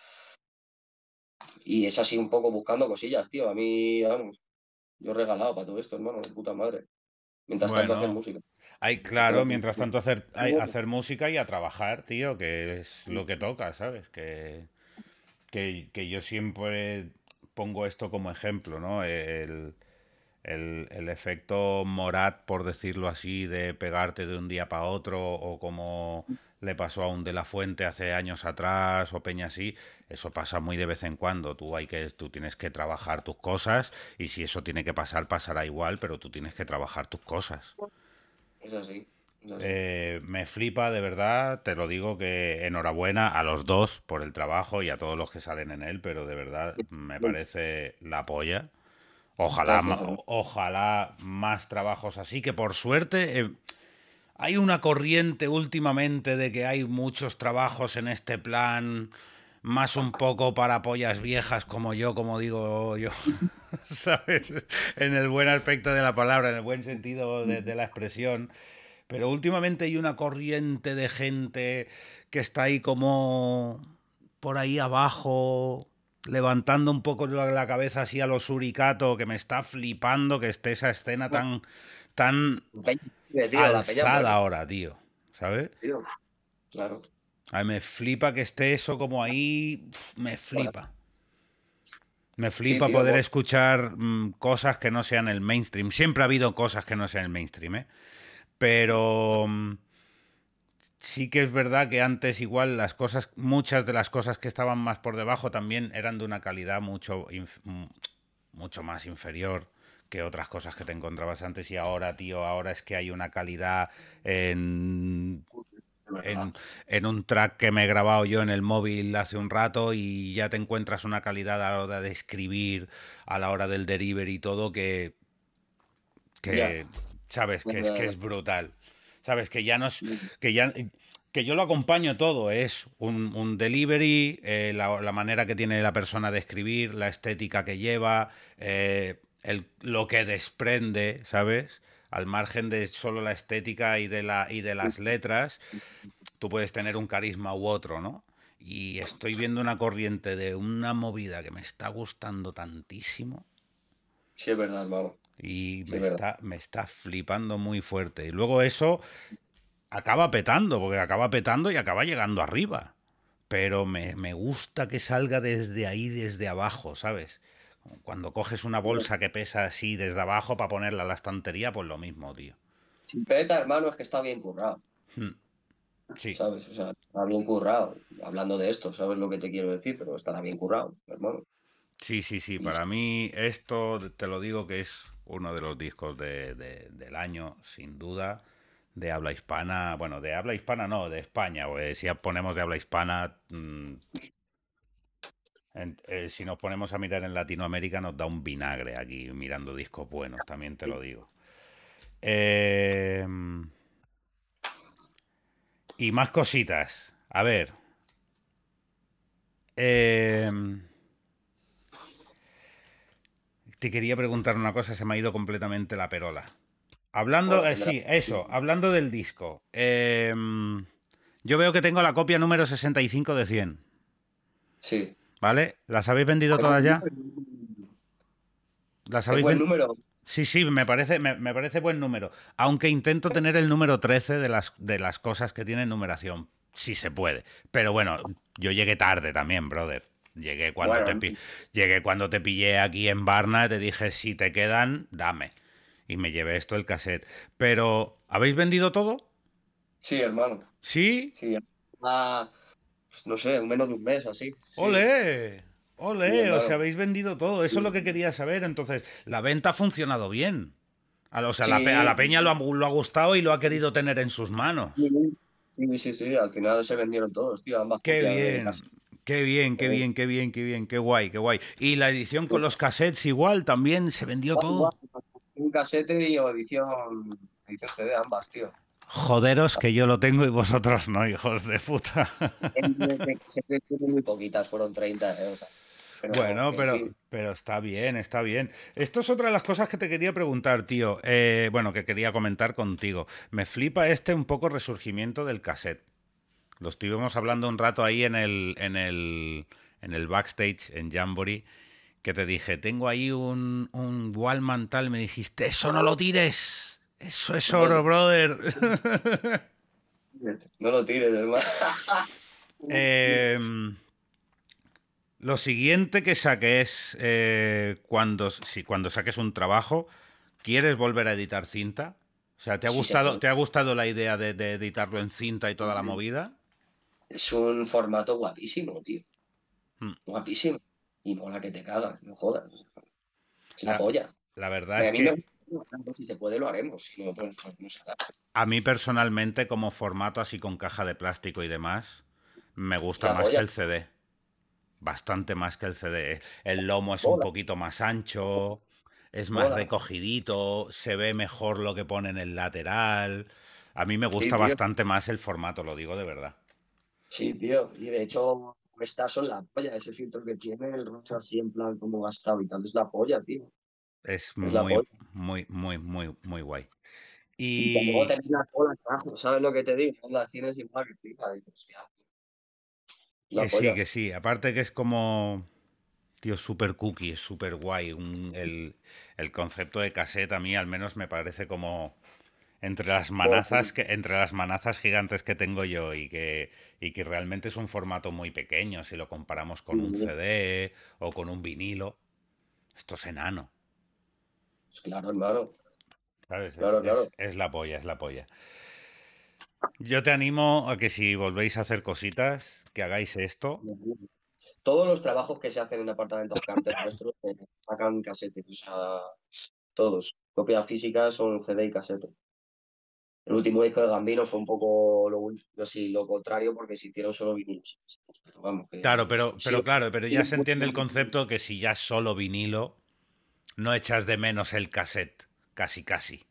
Y es así un poco buscando cosillas, tío. A mí, vamos, yo he regalado para todo esto, hermano, de puta madre. Mientras tanto, hacer música. claro, mientras tanto hacer, hacer música y a trabajar, tío, que es lo que toca, ¿sabes? Que, que, que yo siempre pongo esto como ejemplo, ¿no? El, el, el, efecto Morat, por decirlo así, de pegarte de un día para otro, o como le pasó a un de la Fuente hace años atrás, o Peña así, eso pasa muy de vez en cuando. Tú, hay que, tú tienes que trabajar tus cosas, y si eso tiene que pasar, pasará igual, pero tú tienes que trabajar tus cosas. Es así. Eh, me flipa de verdad, te lo digo que enhorabuena a los dos por el trabajo y a todos los que salen en él, pero de verdad me parece la polla Ojalá, ojalá más trabajos así, que por suerte eh, hay una corriente últimamente de que hay muchos trabajos en este plan, más un poco para pollas viejas como yo, como digo yo, ¿sabes? En el buen aspecto de la palabra, en el buen sentido de la expresión. Pero últimamente hay una corriente de gente que está ahí como por ahí abajo, levantando un poco la cabeza así a los uricato que me está flipando que esté esa escena tan, tan alzada ahora, tío. ¿Sabes? claro claro. mí me flipa que esté eso como ahí, me flipa. Me flipa poder escuchar mm, cosas que no sean el mainstream. Siempre ha habido cosas que no sean el mainstream, ¿eh? Pero... Mm, sí que es verdad que antes igual las cosas, muchas de las cosas que estaban más por debajo también eran de una calidad mucho, mm, mucho más inferior que otras cosas que te encontrabas antes y ahora, tío, ahora es que hay una calidad en, en, un track que me he grabado yo en el móvil hace un rato y ya te encuentras una calidad a la hora de escribir, a la hora del delivery y todo que, que sabes, que es, que es brutal. ¿Sabes? Que ya Que ya, que yo lo acompaño todo, es un, delivery, eh, la, manera que tiene la persona de escribir, la estética que lleva, eh, el, lo que desprende, ¿sabes? Al margen de solo la estética y de, la, y de las letras, tú puedes tener un carisma u otro, ¿no? Y estoy viendo una corriente de una movida que me está gustando tantísimo. Sí, es verdad, y me, está, me está flipando muy fuerte. Y luego eso acaba petando, porque acaba petando y acaba llegando arriba. Pero me, gusta que salga desde ahí, desde abajo, ¿sabes? Cuando coges una bolsa que pesa así desde abajo para ponerla a la estantería, pues lo mismo, tío. Si peta, hermano, es que está bien currado. Hmm. Sí. ¿Sabes? O sea, está bien currado. Hablando de esto, ¿sabes lo que te quiero decir? Pero estará bien currado, hermano. Sí, sí, sí. Para mí, esto te lo digo que es uno de los discos del año, sin duda, de habla hispana. Bueno, de habla hispana no, de España. O si ponemos de habla hispana, mm, eh, si nos ponemos a mirar en Latinoamérica, nos da un vinagre aquí mirando discos buenos, también te lo digo. Em, y más cositas. A ver. Eh, te quería preguntar una cosa, se me ha ido completamente la perola. Hablando, eh, sí, eso, hablando del disco. Em, yo veo que tengo la copia número 65 de 100. Sí. ¿Vale? ¿Las habéis vendido todas ya? ¿Las habéis buen número. Sí, sí, me parece, me, parece buen número. Aunque intento tener el número 13 de las, de las cosas que tienen numeración, si se puede. Pero bueno, yo llegué tarde también, brother. Llegué cuando, te, llegué cuando te pillé aquí en Barna y te dije, si te quedan, dame. Y me llevé esto el cassette. Pero, ¿habéis vendido todo? Sí, hermano. ¿Sí? Sí. Pues, no sé, en menos de un mes, así. ¡Ole! ¡Ole! o sea, habéis vendido todo. Eso es lo que quería saber. Entonces, la venta ha funcionado bien. O sea, a la peña lo ha, gustado y lo ha querido tener en sus manos. Sí, sí, sí. Al final se vendieron todos, tío. Qué bien. Qué bien, qué bien, qué bien, qué bien, qué guay, qué guay. Y la edición con los cassettes igual también se vendió todo. Pues, un casete y edición, edición CD, ambas, tío. Joderos que yo lo tengo y vosotros no, hijos de puta. muy poquitas, fueron 30. Eh, bueno, pero, pero está bien, está bien. Esto es otra de las cosas que te quería preguntar, tío. Eh, bueno, que quería comentar contigo. Me flipa este un poco resurgimiento del cassette. Lo estuvimos hablando un rato ahí en el, en el, backstage, en Jamboree, que te dije, tengo ahí un, un wall mantal me dijiste, eso no lo tires, eso es oro, brother. No lo tires, hermano. Em, lo siguiente que saques eh, cuando, si cuando saques un trabajo, ¿quieres volver a editar cinta? O sea, ¿te ha gustado, ¿te ha gustado la idea de, editarlo en cinta y toda la movida? es un formato guapísimo, tío. Hmm. Guapísimo. Y mola que te cagas, no jodas. Es la, polla. La verdad es a mí Si se puede, lo haremos. Pues, pues, a mí personalmente, como formato así con caja de plástico y demás, me gusta más que el CD. Bastante más que el CD. El lomo es un poquito más ancho, es más recogidito, se ve mejor lo que pone en el lateral. A mí me gusta bastante más el formato, lo digo de verdad. Sí, tío, y de hecho estas son la polla, ese filtro que tiene, el rosa así en plan como gastado y tal, es la polla, tío. Es, muy, muy, muy, muy, muy guay. Y, como tenéis las ¿sabes lo que te digo? Las tienes igual que fija, que sí, que sí, aparte que es como... Tío, super cookie, es súper guay. el, el, concepto de caseta a mí al menos me parece como entre las manazas que, entre las manazas gigantes que tengo yo y que, que realmente es un formato muy pequeño, si lo comparamos con un CD o con un vinilo, esto es enano. Pues claro, claro. claro, es, la polla, es la polla. Yo te animo a que si volvéis a hacer cositas, que hagáis esto. Todos los trabajos que se hacen en apartamentos nuestros eh, sacan casete, todos. Copias físicas son CD y casete. El último disco de Gambino fue un poco lo, lo contrario porque se hicieron solo vinilos. Pero vamos, claro, pero, pero claro, pero ya se entiende el concepto que si ya es solo vinilo, no echas de menos el cassette, casi casi.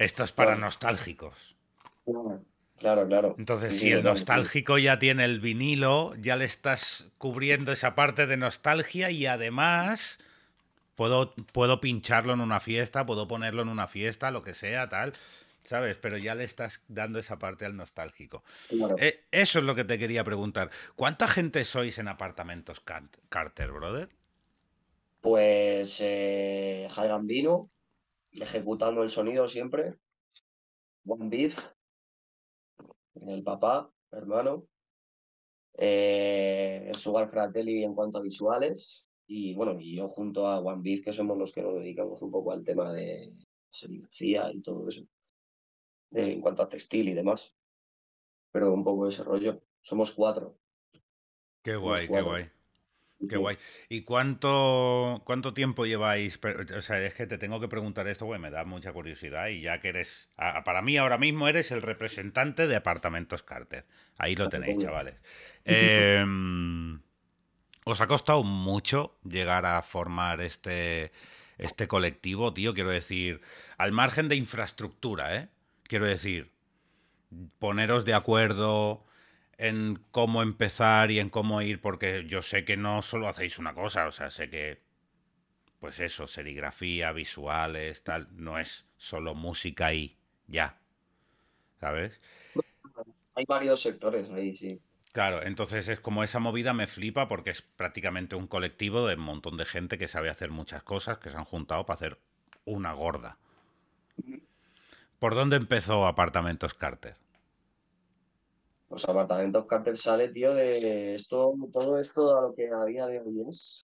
Esto es para nostálgicos. Claro, claro. Entonces, si el nostálgico ya tiene el vinilo, ya le estás cubriendo esa parte de nostalgia y además puedo, puedo pincharlo en una fiesta, puedo ponerlo en una fiesta, lo que sea, tal. ¿sabes? Pero ya le estás dando esa parte al nostálgico. Eh, eso es lo que te quería preguntar. ¿Cuánta gente sois en apartamentos Carter, brother? Pues eh, Jai Gambino, ejecutando el sonido siempre. Juan Beef, el papá, hermano. Eh, el Sugar Fratelli en cuanto a visuales. Y bueno, y yo junto a Juan Beef, que somos los que nos dedicamos un poco al tema de serigrafía y todo eso. Eh, en cuanto a textil y demás. Pero un poco de desarrollo. Somos cuatro. Qué guay, qué guay. Qué guay. ¿Y cuánto, cuánto tiempo lleváis? O sea, es que te tengo que preguntar esto, güey, me da mucha curiosidad y ya que eres, para mí ahora mismo eres el representante de Apartamentos Carter. Ahí lo ah, pues tenéis, chavales. Em, ¿Os ha costado mucho llegar a formar este, este colectivo, tío? Quiero decir, al margen de infraestructura, ¿eh? Quiero decir, poneros de acuerdo en cómo empezar y en cómo ir, porque yo sé que no solo hacéis una cosa, o sea, sé que, pues eso, serigrafía, visuales, tal, no es solo música y ya, ¿sabes? Hay varios sectores ahí, sí. Claro, entonces es como esa movida me flipa porque es prácticamente un colectivo de un montón de gente que sabe hacer muchas cosas, que se han juntado para hacer una gorda. ¿Por dónde empezó Apartamentos Carter? Los pues Apartamentos Carter sale, tío, de esto, todo esto a lo que a día de hoy es.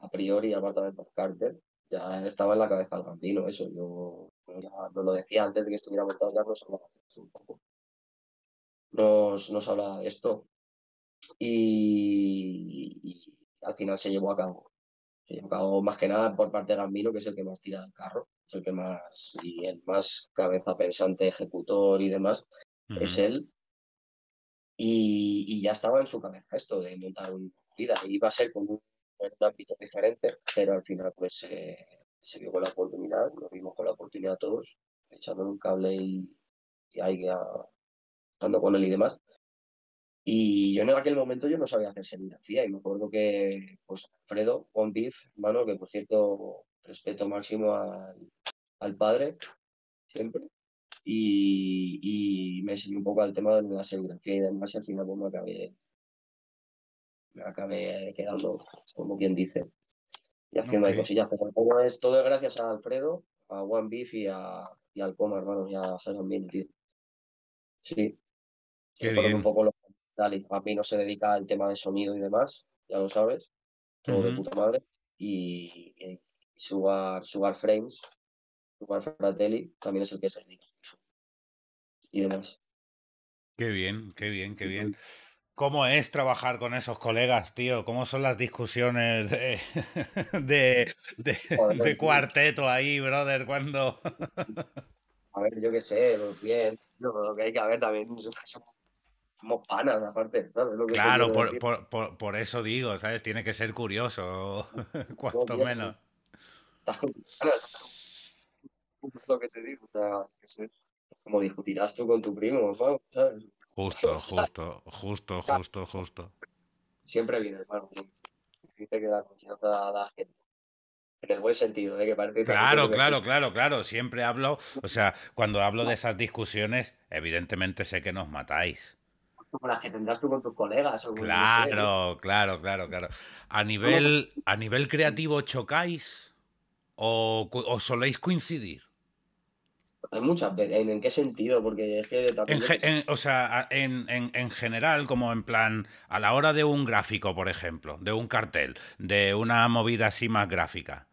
A priori, Apartamentos Carter. Ya estaba en la cabeza del gambino, eso. Yo no lo decía antes de que estuviera montado, ya nos hablaba de esto un poco. Nos, nos hablaba de esto. Y, al final se llevó a cabo. Se llevó a cabo más que nada por parte del Gambino, que es el que más tira del carro el que más, y el más cabeza pensante, ejecutor y demás, es él. Y, ya estaba en su cabeza esto de montar una vida. Iba a ser con un, ámbito diferente, pero al final pues se vio con la oportunidad, lo vimos con la oportunidad todos, echando un cable y, y ahí ya, estando con él y demás. Y yo en aquel momento yo no sabía hacer serigrafía y me acuerdo que pues Alfredo, con Beef, mano que por cierto respeto máximo al, padre, siempre. Y, y, me enseñó un poco al tema de la seguridad, y demás, y al final pues, me acabé, me acabé quedando, como quien dice, y haciendo cosillas. Pero es, todo es gracias a Alfredo, a One Beef y, a, y al Coma, hermano, y a Jason Sí. Qué Un poco lo a mí no se dedica al tema de sonido y demás, ya lo sabes, todo de puta madre. y su Sugar Frames, Sugar Fratelli, también es el que se dedica y demás. Qué bien, qué bien, qué bien. ¿Cómo es trabajar con esos colegas, tío? ¿Cómo son las discusiones de, de, pues, cuarteto ahí, brother? Cuando. A ver, yo qué sé, pues bien. Lo que hay que ver también somos panas, aparte, ¿sabes? claro, por, por, eso digo, ¿sabes? Tiene que ser curioso, cuanto menos lo que te digo, como discutirás tú con tu primo, Justo, justo, justo, justo, justo. Siempre viene, Dice que gente. En el buen sentido, ¿eh? que Claro, claro, claro, claro. Siempre hablo, o sea, cuando hablo de esas discusiones, evidentemente sé que nos matáis. Como las que tendrás tú con tus colegas. O claro, ¿eh? claro, claro, claro. A nivel, a nivel creativo chocáis. ¿O, soléis coincidir? Eh, muchas veces. ¿En, qué sentido? Porque es que o sea, en, general, como en plan, a la hora de un gráfico, por ejemplo, de un cartel, de una movida así más gráfica,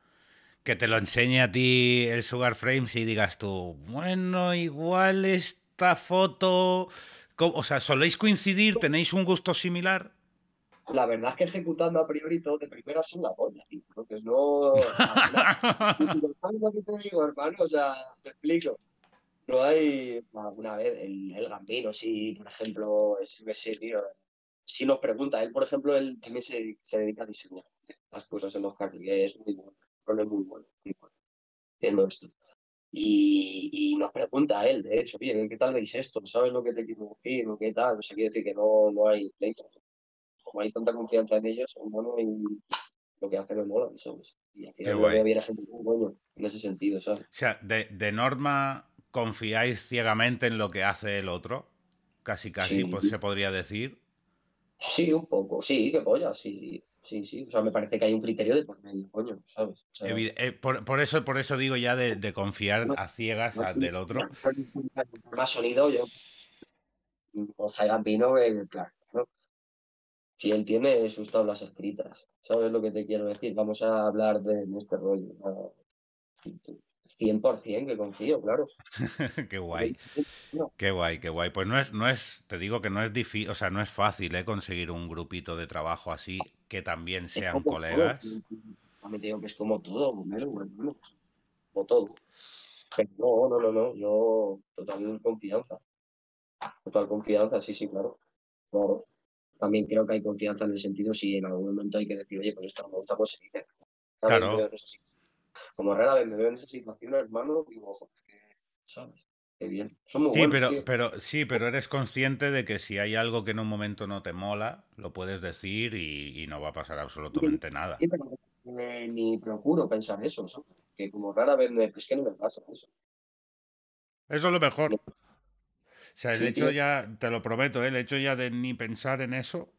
que te lo enseñe a ti el Sugar Frames y digas tú, bueno, igual esta foto... O sea, ¿soléis coincidir? ¿Tenéis un gusto similar? la verdad es que ejecutando a priori todo de primera son la polla, tío. Entonces no. ¿Sabes te digo, hermano? O sea, te explico. No hay. Alguna vez, el, el Gambino, sí, por ejemplo, es Si nos pregunta, él, por ejemplo, él también se, dedica a diseñar las cosas en los es muy bueno, es muy bueno, muy bueno, esto. Y, y, nos pregunta a él, de hecho, oye, ¿qué tal veis esto? ¿Sabes lo que te quiero decir? qué tal? O sea, quiere decir que no, no hay pleito como hay tanta confianza en ellos, y lo que hacen es mola, ¿sabes? Y al final no gente muy en ese sentido, ¿sabes? O sea, de, norma confiáis ciegamente en lo que hace el otro, casi casi se podría decir. Sí, un poco, sí, qué polla, sí, sí. Sí, o sea, me parece que hay un criterio de por medio, coño, ¿sabes? por, eso, por eso digo ya de, confiar a ciegas del otro. Más sonido, yo. o sea, eh, claro, si él tiene sus tablas escritas. ¿Sabes lo que te quiero decir? Vamos a hablar de, este rollo. 100% que confío, claro. qué guay. Qué guay, qué guay. Pues no es, no es, te digo que no es difícil, o sea, no es fácil ¿eh? conseguir un grupito de trabajo así que también sean colegas. que es como todo, como todo. No, no, no, no, yo total confianza. Total confianza, sí, sí, claro. Claro también creo que hay confianza en el sentido si en algún momento hay que decir, oye, pues esto no me gusta, pues se dice. Claro. Como rara vez me veo en esa situación, hermano, digo, ojo, que, ¿sabes? bien. sí, pero, pero, sí, pero eres consciente de que si hay algo que en un momento no te mola, lo puedes decir y, no va a pasar absolutamente nada. ni procuro pensar eso, que como rara vez me... Es que no me pasa eso. Eso es lo mejor. O sea, el hecho ya, te lo prometo, ¿eh? el hecho ya de ni pensar en eso,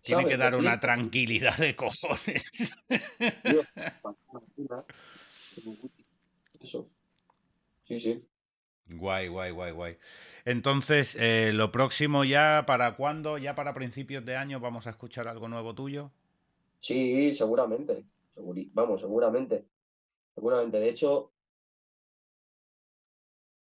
tiene que dar una tranquilidad de cojones. Sí, sí. Guay, guay, guay, guay. Entonces, eh, lo próximo ya, ¿para cuándo? ¿Ya para principios de año vamos a escuchar algo nuevo tuyo? Sí, seguramente. vamos, seguramente. Seguramente. De hecho,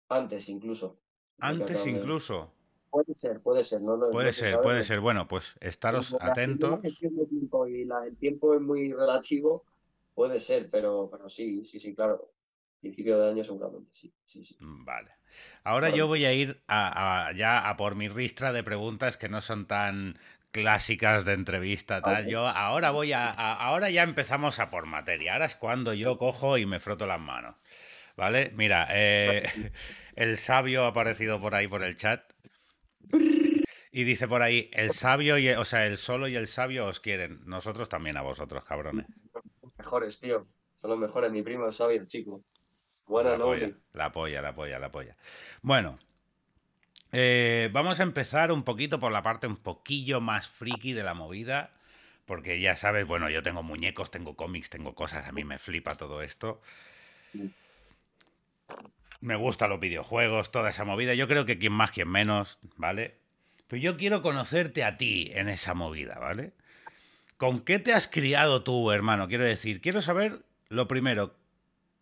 antes incluso. Antes incluso. Puede ser, puede ser. No puede ser, puede ser. Bueno, pues estaros atentos. Tiempo el tiempo es muy relativo, puede ser, pero, pero sí, sí, sí, claro. Principio de año seguramente, sí. sí, sí. Mm, vale. Ahora yo voy a ir a, ya a por mi ristra de preguntas que no son tan clásicas de entrevista, tal. Yo ahora voy a, ahora ya empezamos a por materia. Ahora es cuando yo cojo y me froto las manos. ¿Vale? Mira, eh, el sabio ha aparecido por ahí por el chat. Y dice por ahí, el sabio, y, o sea, el solo y el sabio os quieren. Nosotros también a vosotros, cabrones. mejores, tío. Son los mejores. Mi primo es sabio, chico. Buena la novia. la polla, la polla, la polla. Bueno, eh, vamos a empezar un poquito por la parte un poquillo más friki de la movida. Porque ya sabes, bueno, yo tengo muñecos, tengo cómics, tengo cosas, a mí me flipa todo esto me gustan los videojuegos, toda esa movida. Yo creo que quien más, quien menos, ¿vale? Pero yo quiero conocerte a ti en esa movida, ¿vale? ¿Con qué te has criado tú, hermano? Quiero decir, quiero saber lo primero,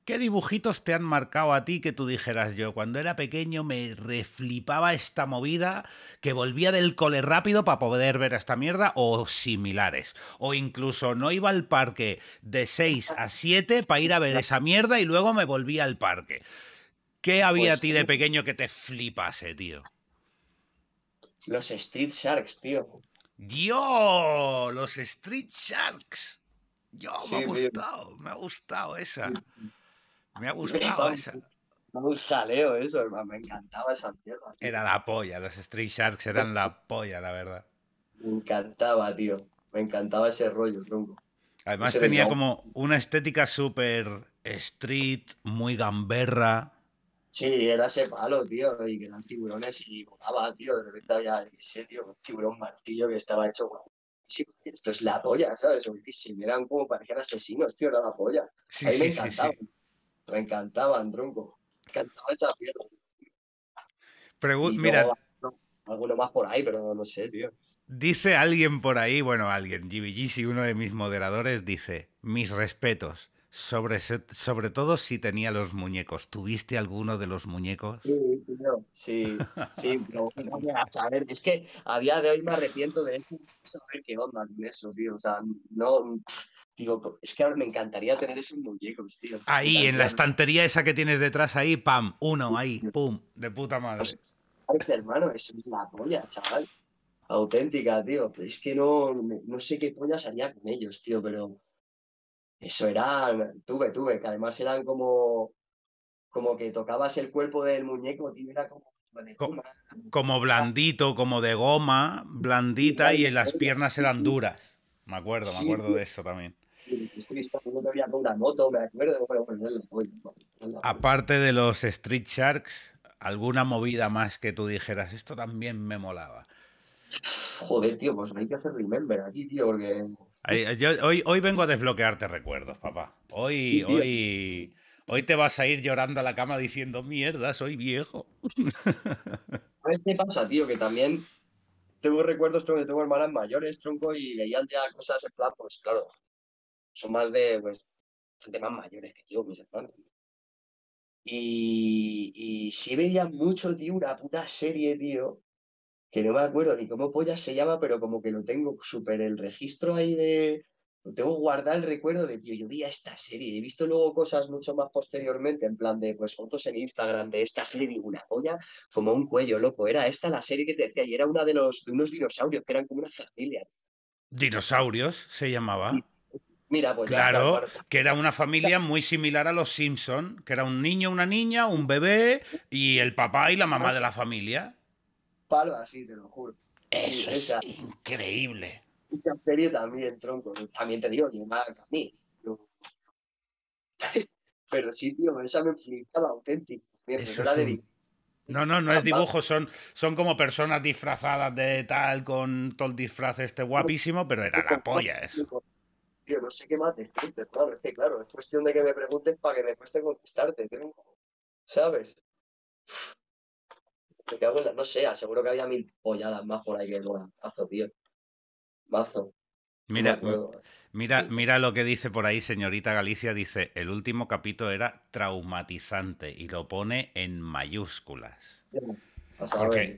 ¿Qué dibujitos te han marcado a ti que tú dijeras yo? Cuando era pequeño me reflipaba esta movida que volvía del cole rápido para poder ver esta mierda o similares. O incluso no iba al parque de 6 a 7 para ir a ver esa mierda y luego me volvía al parque. ¿Qué había pues a ti de pequeño que te flipase, tío? Los Street Sharks, tío. ¡Dios! Los Street Sharks. Yo, me ha gustado, me ha gustado esa. Me ha gustado esa. Un saleo eso, hermano. Me encantaba esa mierda. Era la polla, los Street Sharks eran la polla, la verdad. Me encantaba, tío. Me encantaba ese rollo, tronco. Además tenía como una estética súper street, muy gamberra. Sí, era ese palo, tío, y que eran tiburones y volaba, tío. De repente había ese, un tiburón martillo que estaba hecho, esto es la polla, ¿sabes? Eran como parecían asesinos, tío, era la polla. Sí, a mí me encantaba. Me encantaban, tronco. Me encantaba esa mira. alguno más por ahí, pero no sé, tío. Dice alguien por ahí, bueno, alguien, si uno de mis moderadores, dice: Mis respetos. Sobre, sobre todo si tenía los muñecos. ¿Tuviste alguno de los muñecos? Sí, sí, sí, pero no a saber. Es que a día de hoy me arrepiento de eso, saber qué onda con eso, tío. O sea, no, Digo, es que ahora me encantaría tener esos muñecos, tío. Ahí, en la estantería esa que tienes detrás ahí, pam, uno, ahí, pum, de puta madre. Pues, Ay, hermano, eso es la polla, chaval. Auténtica, tío. es que no, no sé qué pollas haría con ellos, tío, pero eso era, tuve, tuve, que además eran como, como que tocabas el cuerpo del muñeco, tío, era como Como, blandito, como de goma, blandita, y en las piernas eran duras. Me acuerdo, me acuerdo de eso también. Aparte de los Street Sharks, ¿alguna movida más que tú dijeras? Esto también me molaba. Joder, tío, pues hay que hacer remember aquí, tío, porque. hoy, hoy vengo a desbloquearte recuerdos, papá. Hoy, hoy, hoy te vas a ir llorando a la cama diciendo mierda, soy viejo. A ver qué pasa, tío? Que también tengo recuerdos, tengo hermanas mayores, tronco, y veían ya cosas en plan, pues claro, son más de, pues, bastante más mayores que yo, mis hermanos. Y, y sí veía mucho, tío, una puta serie, tío, que no me acuerdo ni cómo polla se llama, pero como que lo tengo súper el registro ahí de. Lo tengo guardado el recuerdo de, tío, yo vi esta serie. He visto luego cosas mucho más posteriormente, en plan de, pues, fotos en Instagram de esta serie, digo, una polla, como un cuello, loco. Era esta la serie que te decía, y era una de los de unos dinosaurios, que eran como una familia. ¿Dinosaurios se llamaba? Mira, pues claro, que era una familia muy similar a los Simpson, que era un niño, una niña, un bebé y el papá y la mamá de la familia. Palma, sí, te lo juro. Eso es increíble. Esa serie también, tronco. También te digo que más que a mí. Pero sí, tío, esa me flipaba auténtico. Pues, no, no, no es dibujo, son, son como personas disfrazadas de tal, con todo el disfraz este guapísimo, pero era la polla eso no sé qué más decirte, claro, es cuestión de que me preguntes para que me cueste contestarte, ¿sabes? No sé, seguro que había mil polladas más por ahí que el mazo, tío. Mazo. Mira, mira, mira lo que dice por ahí, señorita Galicia. Dice, el último capítulo era traumatizante y lo pone en mayúsculas. Porque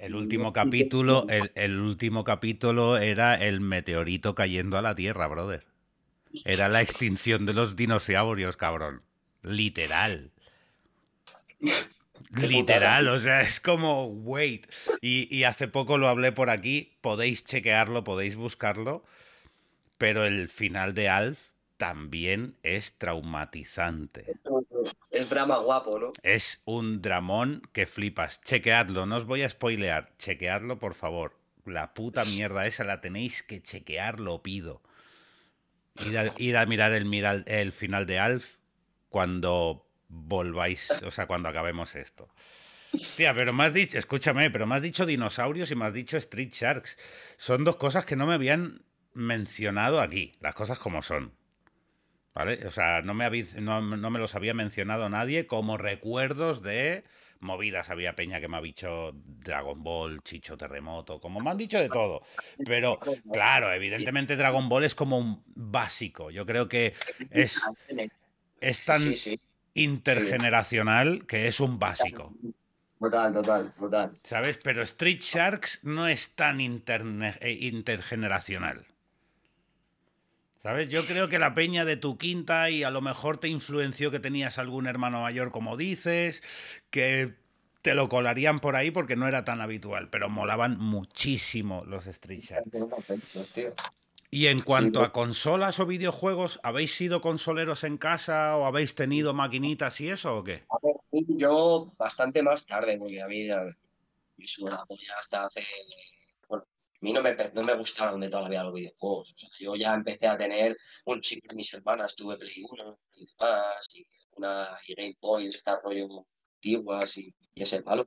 el, último capítulo, el, último capítulo era el meteorito cayendo a la Tierra, brother. Era la extinción de los dinosaurios, cabrón. Literal. Literal, o sea, es como, wait. y hace poco lo hablé por aquí, podéis chequearlo, podéis buscarlo, pero el final de Alf también es traumatizante. Es drama guapo, ¿no? Es un dramón que flipas. Chequeadlo, no os voy a spoilear. Chequeadlo, por favor. La puta mierda esa la tenéis que chequear, lo pido. ir a, mirar el, el final de Alf cuando volváis, o sea, cuando acabemos esto. Hostia, pero me has dicho, escúchame, pero me has dicho dinosaurios y me has dicho street sharks. Son dos cosas que no me habían mencionado aquí, las cosas como son. ¿Vale? O sea, no me, no, me los había mencionado nadie como recuerdos de movidas. Había Peña que me ha dicho Dragon Ball, Chicho Terremoto, como me han dicho de todo. Pero claro, evidentemente Dragon Ball es como un básico. Yo creo que es, es tan intergeneracional que es un básico. Total, total, total. ¿Sabes? Pero Street Sharks no es tan eh, intergeneracional. Yo creo que la peña de tu quinta y a lo mejor te influenció que tenías algún hermano mayor, como dices, que te lo colarían por ahí porque no era tan habitual, pero molaban muchísimo los Street Y en cuanto a consolas o videojuegos, ¿habéis sido consoleros en casa o habéis tenido maquinitas y eso o qué? A ver, yo bastante más tarde, porque a mí y pues, ya hasta hace a mí no me, no me gustaban de toda la vida los videojuegos. yo ya empecé a tener, un chip mis hermanas tuve Play 1 y demás, y una Game Boy, este rollo antiguas y, y ese malo.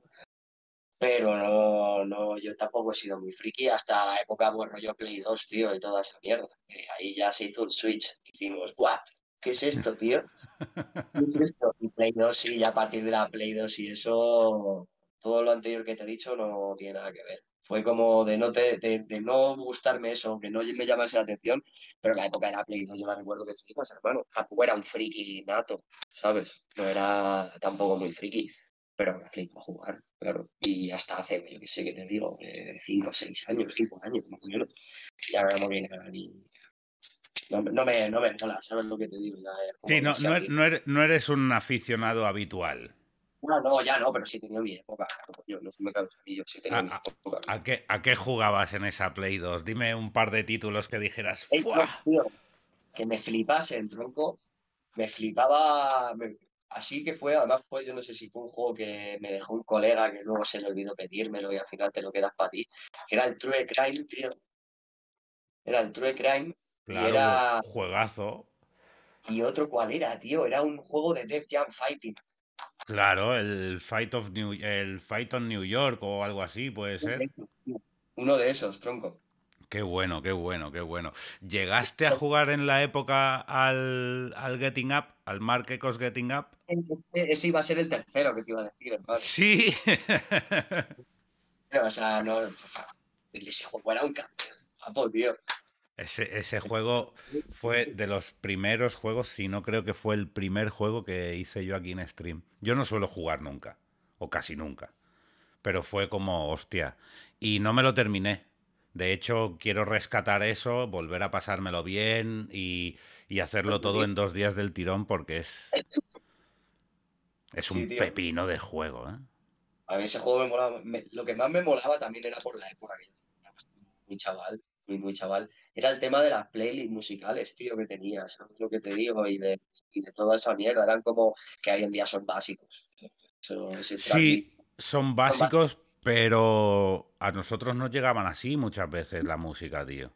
pero no, no, yo tampoco he sido muy friki hasta la época, pues rollo Play 2, tío, y toda esa mierda. Eh, ahí ya se hizo un Switch y dijimos, ¿what? ¿Qué es esto, tío? ¿Qué es Y Play 2, sí, ya a partir de la Play 2 y eso, todo lo anterior que te he dicho no tiene nada que ver fue como de no, te, de, no gustarme eso, que no me llamase la atención, pero en la época de la Play yo me recuerdo que flipas, hermano. era un friki nato, ¿sabes? No era tampoco muy friki, pero me a jugar, claro. Y hasta hace, yo que sé, qué te digo, eh, cinco o años, cinco años más o menos, ya no viene a ni... No, no, me, no me ¿sabes lo que te digo? sí, no, no, er, er, no eres un aficionado habitual. No, no, ya no, pero sí tenía mi época. Yo, no me yo tenía ah, ah, ¿A, qué, jugabas en esa Play 2? Dime un par de títulos que dijeras. que me flipase el tronco. Me flipaba. así que fue, además fue, yo no sé si fue un juego que me dejó un colega que luego se le olvidó pedírmelo y al final te lo quedas para ti. Era el True Crime, tío. Era el True Crime. y era... juegazo. Y otro cuál era, tío. Era un juego de Death Jam Fighting. Claro, el Fight, of New, el Fight on New York o algo así puede ser. Uno de esos, tronco. Qué bueno, qué bueno, qué bueno. ¿Llegaste a jugar en la época al, Getting Up, al Marquecos Getting Up? E-, ese iba a ser el tercero que te iba a decir, Sí. o sea, no. Ese juego era un campeón. Por ese, juego fue de los primeros juegos, si no creo que fue el primer juego que hice yo aquí en stream. Yo no suelo jugar nunca, o casi nunca, pero fue como hostia. Y no me lo terminé. De hecho, quiero rescatar eso, volver a pasármelo bien y, hacerlo todo en dos días del tirón porque es... Es un pepino de juego, ¿eh? A mí ese juego me molaba. lo que más me molaba también era por la época. Muy chaval, muy, muy chaval era el tema de las playlists musicales, tío, que tenías, ¿sabes lo que te digo? Y de, de toda esa mierda, eran como que hoy en día son básicos. sí, son básicos, pero a nosotros no llegaban así muchas veces la música, tío.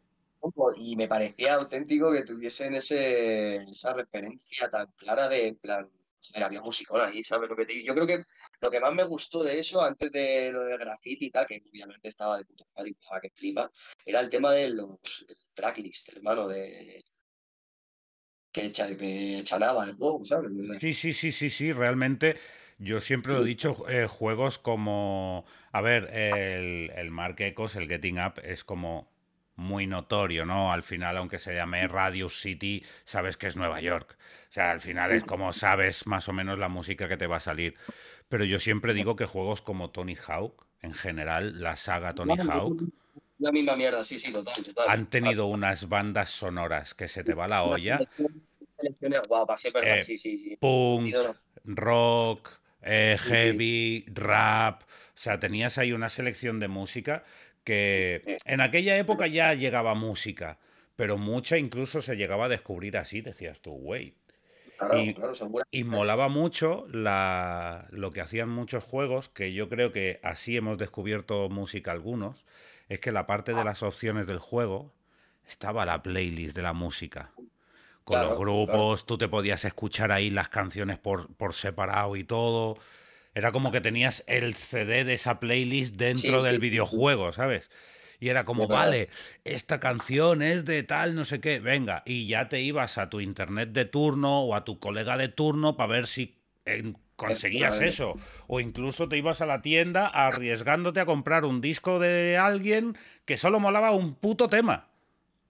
Y me parecía auténtico que tuviesen ese, esa referencia tan clara de, en plan, era había musicón ahí, ¿sabes lo que te digo? Yo creo que lo que más me gustó de eso, antes de lo de graffiti y tal, que obviamente estaba de puto y que flipa, era el tema de los tracklist, hermano, de, que, que el juego, ¿sabes? Sí, sí, sí, sí, sí, realmente yo siempre lo he mm. dicho, eh, juegos como, a ver, el, el Mark Ecos, el Getting Up, es como muy notorio, ¿no? Al final, aunque se llame Radio City, sabes que es Nueva York. O sea, al final es como sabes más o menos la música que te va a salir. Pero yo siempre digo que juegos como Tony Hawk, en general, la saga Tony Hawk. La misma mierda, sí, sí, total, Han tenido unas bandas sonoras que se te va la olla. Eh, punk, rock, eh, heavy, rap. O sea, tenías ahí una selección de música que en aquella época ya llegaba música, pero mucha incluso se llegaba a descubrir así, decías tú, güey. y, molaba mucho la, lo que hacían muchos juegos, que yo creo que así hemos descubierto música algunos, es que la parte de ah. las opciones del juego estaba la playlist de la música. Con los grupos, tú te podías escuchar ahí las canciones por, por separado y todo. Era como que tenías el CD de esa playlist dentro del videojuego, ¿sabes? Y era como, vale, esta canción es de tal, no sé qué, venga. Y ya te ibas a tu internet de turno o a tu colega de turno para ver si eh, conseguías eso. O incluso te ibas a la tienda arriesgándote a comprar un disco de alguien que solo molaba un puto tema.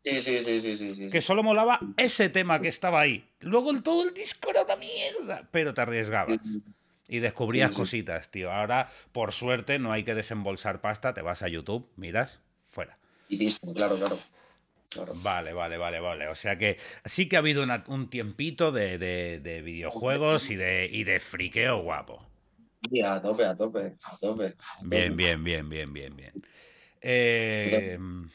Sí, sí, sí, sí, sí, Que solo molaba ese tema que estaba ahí. Luego todo el disco era una mierda, pero te arriesgabas. Y descubrías cositas, tío. Ahora, por suerte, no hay que desembolsar pasta, te vas a YouTube, miras, fuera. Y dices, claro, claro. Vale, vale, vale, vale. O sea que sí que ha habido un tiempito de, videojuegos y de, de friqueo guapo. a tope, a tope, a tope. Bien, bien, bien, bien, bien, bien. Em,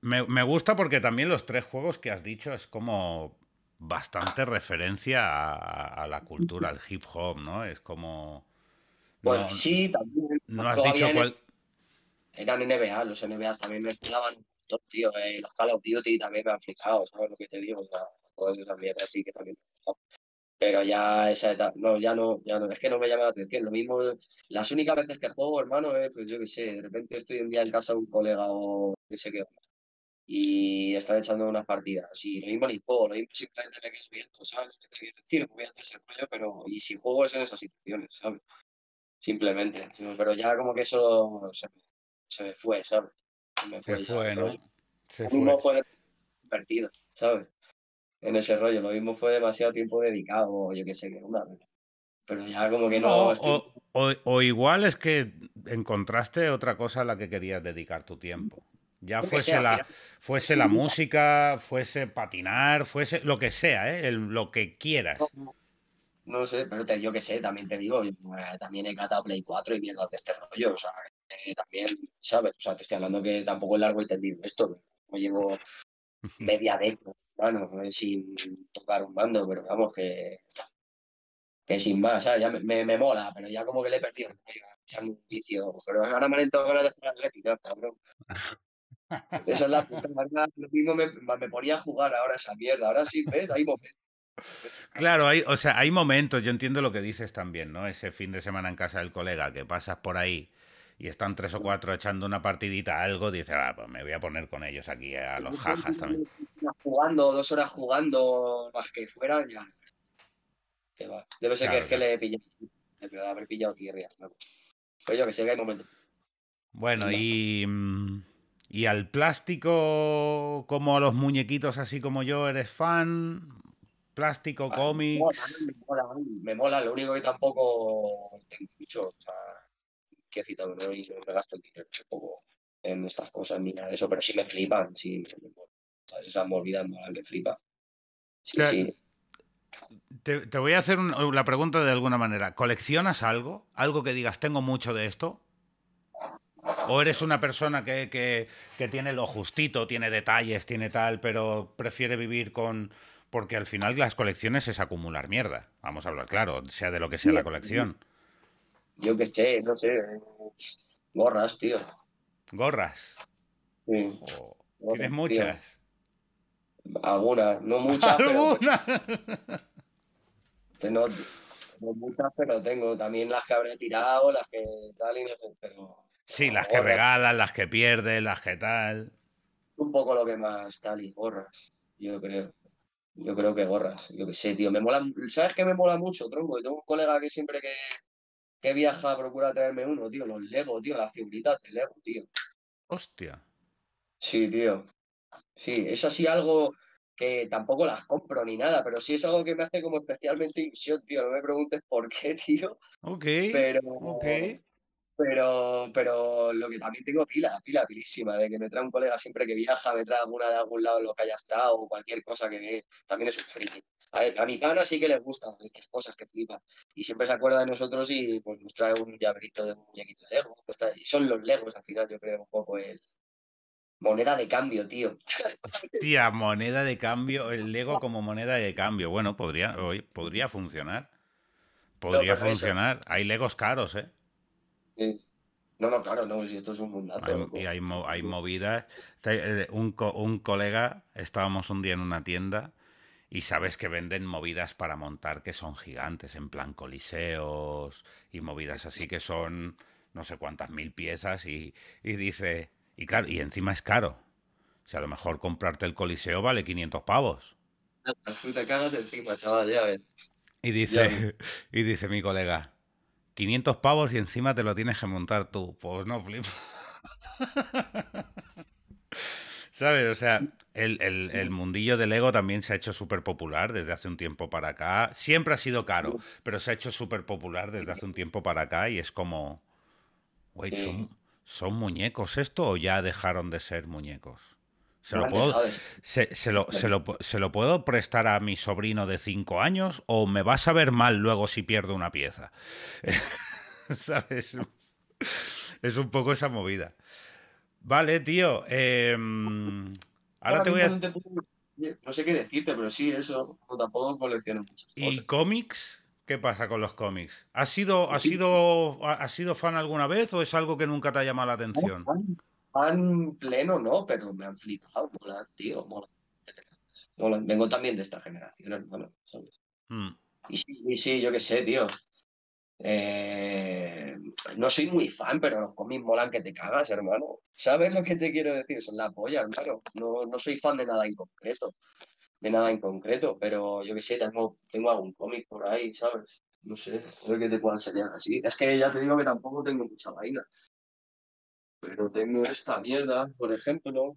me, me, gusta porque también los tres juegos que has dicho es como bastante referencia a, la cultura, al hip hop, ¿no? Es como... Pues sí, también. has dicho cuál... Eran NBA, los NBA también me explicaban tío. Eh, los Call of Duty también me han fijado, ¿sabes lo que te digo? todas así que también pero ya esa etapa, no, ya no, ya no, es que no me llama la atención. Lo mismo, las únicas veces que juego, hermano, eh, pues yo qué sé, de repente estoy un día en casa de un colega o qué sé qué, y están echando unas partidas. Y lo mismo juego, lo mismo simplemente me viendo, ¿sabes? decir? Voy a hacer ese rollo, pero. Y si juego es en esas situaciones, ¿sabes? Simplemente. Pero ya como que eso se se fue, ¿sabes? Se fue, se fue ¿no? Se fue. Uno fue divertido, ¿sabes? En ese rollo. Lo mismo fue demasiado tiempo dedicado, yo qué sé, que una vez pero ya como que no. o, igual es que encontraste otra cosa a la que querías dedicar tu tiempo. Ya fuese, la, fuese la música, fuese patinar, fuese lo que sea, ¿eh? lo que quieras. No, sé, pero yo qué sé, también te digo, eh, también he catado Play 4 y mierda de este rollo, o sea, eh, también, ¿sabes? O sea, te estoy hablando que tampoco es largo y tendido esto, no llevo media década, bueno, eh, sin tocar un bando, pero vamos, que, que sin más, sea, Ya me, me, mola, pero ya como que le he perdido, echando un vicio, pero ahora me han entrado ganas de cabrón. Esa es la puta verdad. Lo mismo me, me, ponía a jugar ahora esa mierda. Ahora sí, ¿ves? Hay momentos. Claro, hay, o sea, hay momentos, yo entiendo lo que dices también, ¿no? Ese fin de semana en casa del colega que pasas por ahí y están tres o cuatro echando una partidita algo, dices, ah, pues me voy a poner con ellos aquí a los jajas también. Jugando, dos horas jugando, más que fuera, ya. Debe ser que, es le he pillado, le haber pillado tierra. Pues yo que sé que hay momentos. Bueno, y... Mm, ¿Y al plástico, como a los muñequitos así como yo, eres fan? ¿Plástico, cómic ah, Me mola, me, mola, lo único que tampoco tengo mucho. O sea, qué cita me me gasto el dinero en estas cosas ni nada de eso, pero sí me flipan, sí. Esa movidas molan que flipa. Sí, Te, voy a hacer una, la pregunta de alguna manera. ¿Coleccionas algo? ¿Algo que digas, tengo mucho de esto? ¿O eres una persona que, tiene lo justito, tiene detalles, tiene tal, pero prefiere vivir con, porque al final las colecciones es acumular mierda. Vamos a hablar claro, sea de lo que sea la colección. Yo qué sé, no sé. Gorras, tío. Gorras. Sí. Oh, ¿Tienes muchas? Algunas, no muchas. ¿Algunas? Pero, no, no, muchas, pero tengo. También las que habré tirado, las que tal y no sé, pero Sí, las que regalan, las que pierden, las que tal. Un poco lo que más tal y gorras, yo creo. Yo creo que gorras, yo qué sé, tío. Me mola, ¿sabes qué me mola mucho, tronco? Yo tengo un colega que siempre que, viaja procura traerme uno, tío. Los Lego, tío, las figuritas de Lego, tío. Hostia. Sí, tío. Sí, es así algo que tampoco las compro ni nada, pero sí es algo que me hace como especialmente ilusión, tío. No me preguntes por qué, tío. Ok. Pero, ok. Pero, pero lo que también tengo pila, pila, pilísima, de que me trae un colega siempre que viaja, me trae alguna de algún lado lo que haya estado o cualquier cosa que ve, también es un friki. A, ver, a mi pana sí que les gustan estas cosas que flipan. Y siempre se acuerda de nosotros y pues nos trae un llaverito de un muñequito de Lego. Pues, y son los Legos al final, yo creo, un poco el, Moneda de cambio, tío. tía moneda de cambio, el Lego como moneda de cambio. Bueno, podría, podría funcionar. Podría funcionar. Hay Legos caros, ¿eh? no, no, claro, no, si esto es un Hay, y hay, movidas. Eh, un, colega, estábamos un día en una tienda y sabes que venden movidas para montar que son gigantes, en plan coliseos y movidas así que son no sé cuántas mil piezas y, dice, y claro, y encima es caro. si a lo mejor comprarte el coliseo vale 500 pavos. Y dice, y dice mi colega, 500 pavos y encima te lo tienes que montar tú. Pues no, flip. ¿Sabes? O sea, el, mundillo del ego también se ha hecho súper popular desde hace un tiempo para acá. Siempre ha sido caro, pero se ha hecho súper popular desde hace un tiempo para acá y es como... ¿son, ¿son muñecos esto o ya dejaron de ser muñecos? Se lo, puedo, prestar a mi sobrino de 5 años o me vas a ver mal luego si pierdo una pieza. ¿Sabes? Es un poco esa movida. Vale, tío. Em, ahora, te voy a... No sé qué decirte, pero sí, eso. Tampoco colecciono mucho. ¿Y cómics? ¿Qué pasa con los cómics? ¿Has sido, sido, has sido fan alguna vez o es algo que nunca te ha llamado la atención? fan pleno, no, pero me han flipado, molan, tío, mola. Vengo también de esta generación, hermano. Hmm. Y sí, yo qué sé, tío. Eh, no soy muy fan, pero los cómics molan que te cagas, hermano. ¿Sabes lo que te quiero decir? Son la polla, hermano. No, soy fan de nada en concreto. De nada en concreto, pero yo que sé, tengo, tengo algún cómic por ahí, ¿sabes? No sé, que te puedan enseñar así. Es que ya te digo que tampoco tengo mucha vaina pero tengo esta mierda, por ejemplo.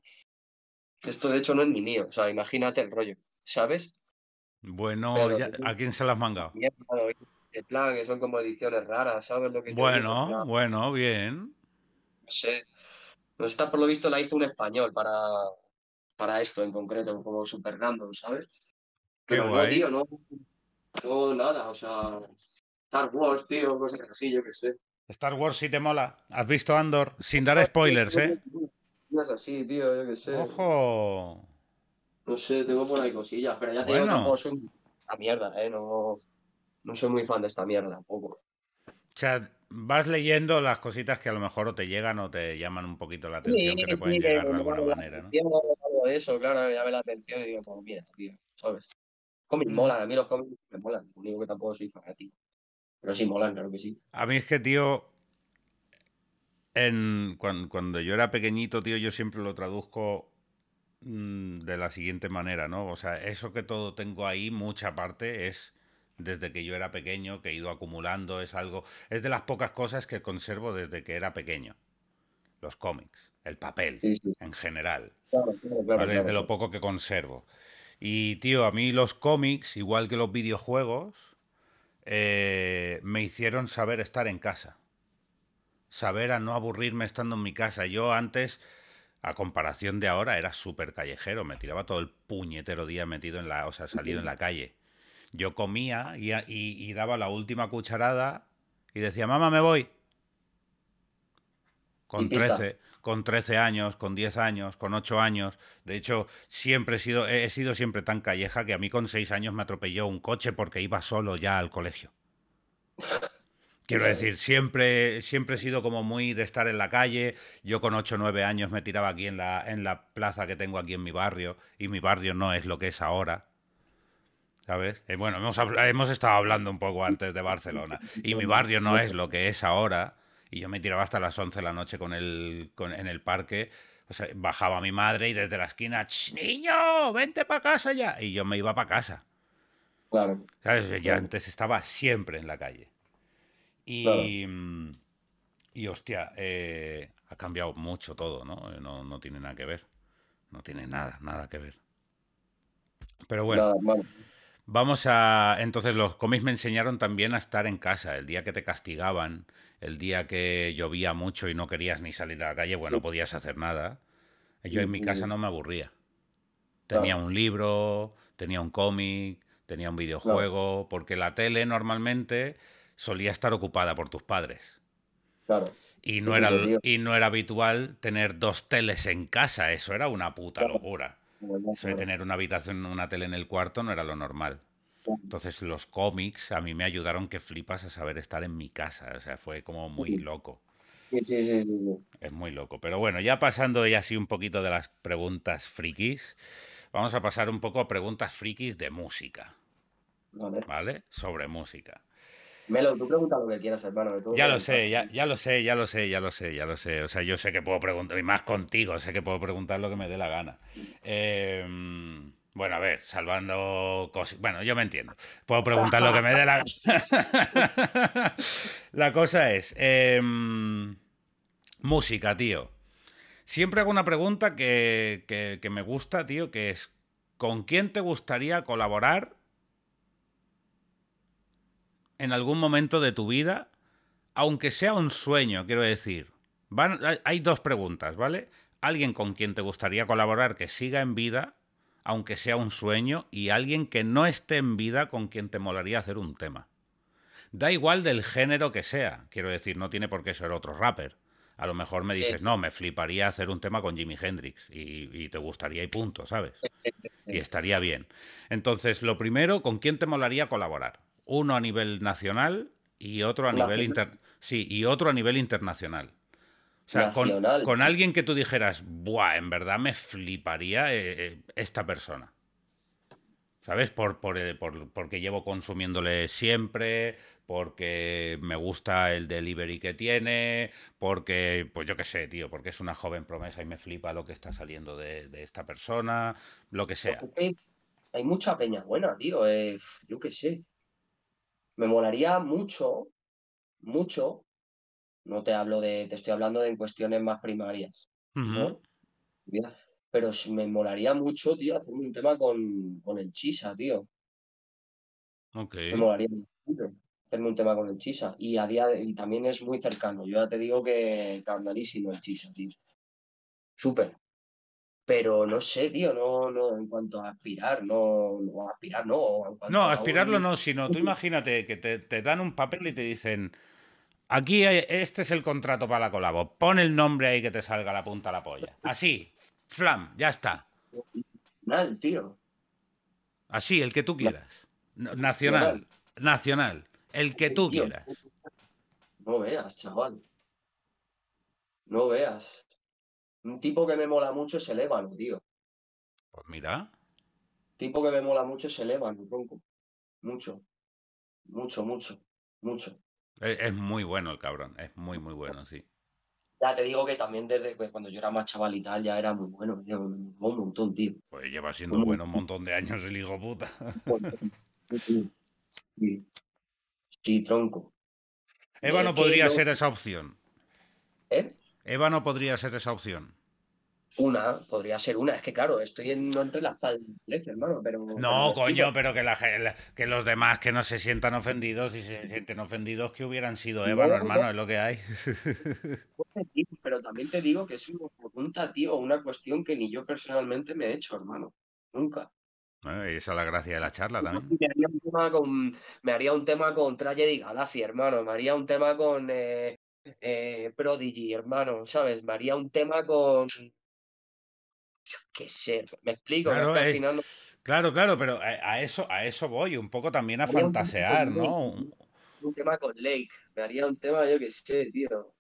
Esto de hecho no es ni mío, o sea, imagínate el rollo, ¿sabes? Bueno, ¿a quién se las manga? El plan, que son como ediciones raras, ¿sabes lo que Bueno, bueno, bien. No sé. esta por lo visto la hizo un español para, para esto en concreto, como super random, ¿sabes? pero no, tío, no, no, nada, o sea, Star Wars, tío, cosas así, yo qué sé. Star Wars si te mola. Has visto Andor sin dar ah, spoilers, ¿eh? No es así, tío, yo qué sé. ¡Ojo! No sé, tengo por ahí cosillas, pero ya te digo, tampoco soy la mierda, ¿eh? No, no soy muy fan de esta mierda tampoco. O sea, vas leyendo las cositas que a lo mejor o te llegan o te llaman un poquito la atención, que te pueden llegar de alguna manera, ¿no? Algo de eso, claro, me llame la atención y digo, pues mira, tío, ¿sabes? Cómics mm. molan, a mí los cómics me molan, lo único que tampoco soy fanático. Pero sí, molan, claro que sí. A mí es que, tío, cuando, yo era pequeñito, tío, yo siempre lo traduzco mm, de la siguiente manera, ¿no? O sea, eso que todo tengo ahí, mucha parte, es desde que yo era pequeño, que he ido acumulando, es algo, es de las pocas cosas que conservo desde que era pequeño. Los cómics, el papel, en general. Claro, claro, Es de lo poco que conservo. Y, tío, a mí los cómics, igual que los videojuegos, eh, me hicieron saber estar en casa. Saber a no aburrirme estando en mi casa. Yo antes, a comparación de ahora, era súper callejero. Me tiraba todo el puñetero día metido en la. O sea, salido en la calle. Yo comía y, y daba la última cucharada y decía, mamá, me voy. Con 13 con 13 años, con 10 años, con 8 años. De hecho, siempre he sido, he sido siempre tan calleja que a mí con 6 años me atropelló un coche porque iba solo ya al colegio. Quiero decir, siempre, siempre he sido como muy de estar en la calle. Yo con 8 o 9 años me tiraba aquí en la, en la plaza que tengo aquí en mi barrio y mi barrio no es lo que es ahora. ¿Sabes? Eh, bueno, hemos, hemos estado hablando un poco antes de Barcelona y mi barrio no es lo que es ahora y yo me tiraba hasta las 11 de la noche con el, en el parque. bajaba mi madre y desde la esquina, niño, vente para casa ya. Y yo me iba para casa. Claro. antes estaba siempre en la calle. Y, mm, y hostia, eh, ha cambiado mucho todo, eh, ¿no? ¿no? tiene nada que ver. No tiene nada, nada que ver. Pero bueno. Vamos a. Entonces, los cómics me enseñaron también a estar en casa. El día que te castigaban, el día que llovía mucho y no querías ni salir a la calle, bueno, no podías hacer nada. Yo en mi casa no me aburría. Tenía un libro, tenía un cómic, tenía un videojuego, porque la tele normalmente solía estar ocupada por tus padres. Claro. Y no, era, y no era habitual tener dos teles en casa, eso era una puta locura. Eso de tener una habitación, una tele en el cuarto no era lo normal. Entonces los cómics a mí me ayudaron que flipas a saber estar en mi casa, o sea, fue como muy loco. es muy loco, pero bueno, ya pasando ya así un poquito de las preguntas frikis, vamos a pasar un poco a preguntas frikis de música. Vale. Sobre música. Melo, tú pregunta lo que quieras, hermano. ya lo sé, ya, ya, lo sé, ya lo sé, ya lo sé, ya lo sé. O sea, yo sé que puedo preguntar, y más contigo, sé que puedo preguntar lo que me dé la gana. Eh, bueno, a ver, salvando cosas. Bueno, yo me entiendo. Puedo preguntar lo que me dé la la cosa es. Em, música, tío. Siempre hago una pregunta que, que, me gusta, tío, que es. ¿Con quién te gustaría colaborar en algún momento de tu vida? Aunque sea un sueño, quiero decir. hay dos preguntas, ¿vale? Alguien con quien te gustaría colaborar que siga en vida aunque sea un sueño, y alguien que no esté en vida con quien te molaría hacer un tema. Da igual del género que sea, quiero decir, no tiene por qué ser otro rapper. A lo mejor me dices, no, me fliparía hacer un tema con Jimi Hendrix y, te gustaría y punto, ¿sabes? Y estaría bien. Entonces, lo primero, ¿con quién te molaría colaborar? Uno a nivel nacional y otro a nivel sí, y otro a nivel internacional sea, con, alguien que tú dijeras, buah, en verdad me fliparía eh, eh, esta persona. ¿Sabes? Eh, por, porque llevo consumiéndole siempre, porque me gusta el delivery que tiene, porque, pues yo qué sé, tío, porque es una joven promesa y me flipa lo que está saliendo de, esta persona, lo que sea. hay mucha peña buena, tío, yo qué sé. Me molaría mucho, mucho no te hablo de, te estoy hablando de en cuestiones más primarias. ¿no? Pero me molaría mucho, tío, hacerme un tema con, con el Chisa, tío. okay Me molaría mucho hacerme un tema con el Chisa. Y a día y también es muy cercano. Yo ya te digo que carnalísimo el Chisa, tío. Súper. Pero no sé, tío, no, no, en cuanto a aspirar, no, no aspirar, no. no, aspirarlo no, sino tú imagínate que te, te dan un papel y te dicen, Aquí este es el contrato para la colabo. Pon el nombre ahí que te salga la punta a la polla. Así, flam, ya está. Nacional, tío. Así, el que tú quieras. Nacional, nacional, el que tú quieras. No veas, chaval. No veas. Un tipo que me mola mucho es el tío. Pues mira. Tipo que me mola mucho es el un tronco. Mucho. Mucho, mucho, mucho. Es, muy bueno el cabrón, es muy, muy bueno, sí. Ya te digo que también desde pues, cuando yo era más chaval y tal, ya era muy bueno, un montón, tío. Pues lleva siendo bueno un montón de años el hijo puta. Pues, sí, tronco. Eva no podría ser esa opción. ¿Eh? Eva no podría ser esa opción. Una, podría ser una. Es que claro, estoy no entre las padres, hermano, pero. No, coño, pero que, que los demás que no se sientan ofendidos y se sienten ofendidos que hubieran sido Eva hermano, es lo que hay. Pues pero también te digo que es una pregunta, tío, una cuestión que ni yo personalmente me he hecho, hermano. Nunca. y esa es la gracia de la charla también. Me haría un tema con, me haría un Gaddafi, hermano. Me haría un tema con eh, eh, Prodigy, hermano, ¿sabes? Me haría un tema con qué sé, me explico. Claro, eh, claro, claro, pero eh, a, eso, a eso voy, un poco también a fantasear, ¿no? Un, tema con Lake, me haría un tema, yo que sé, tío.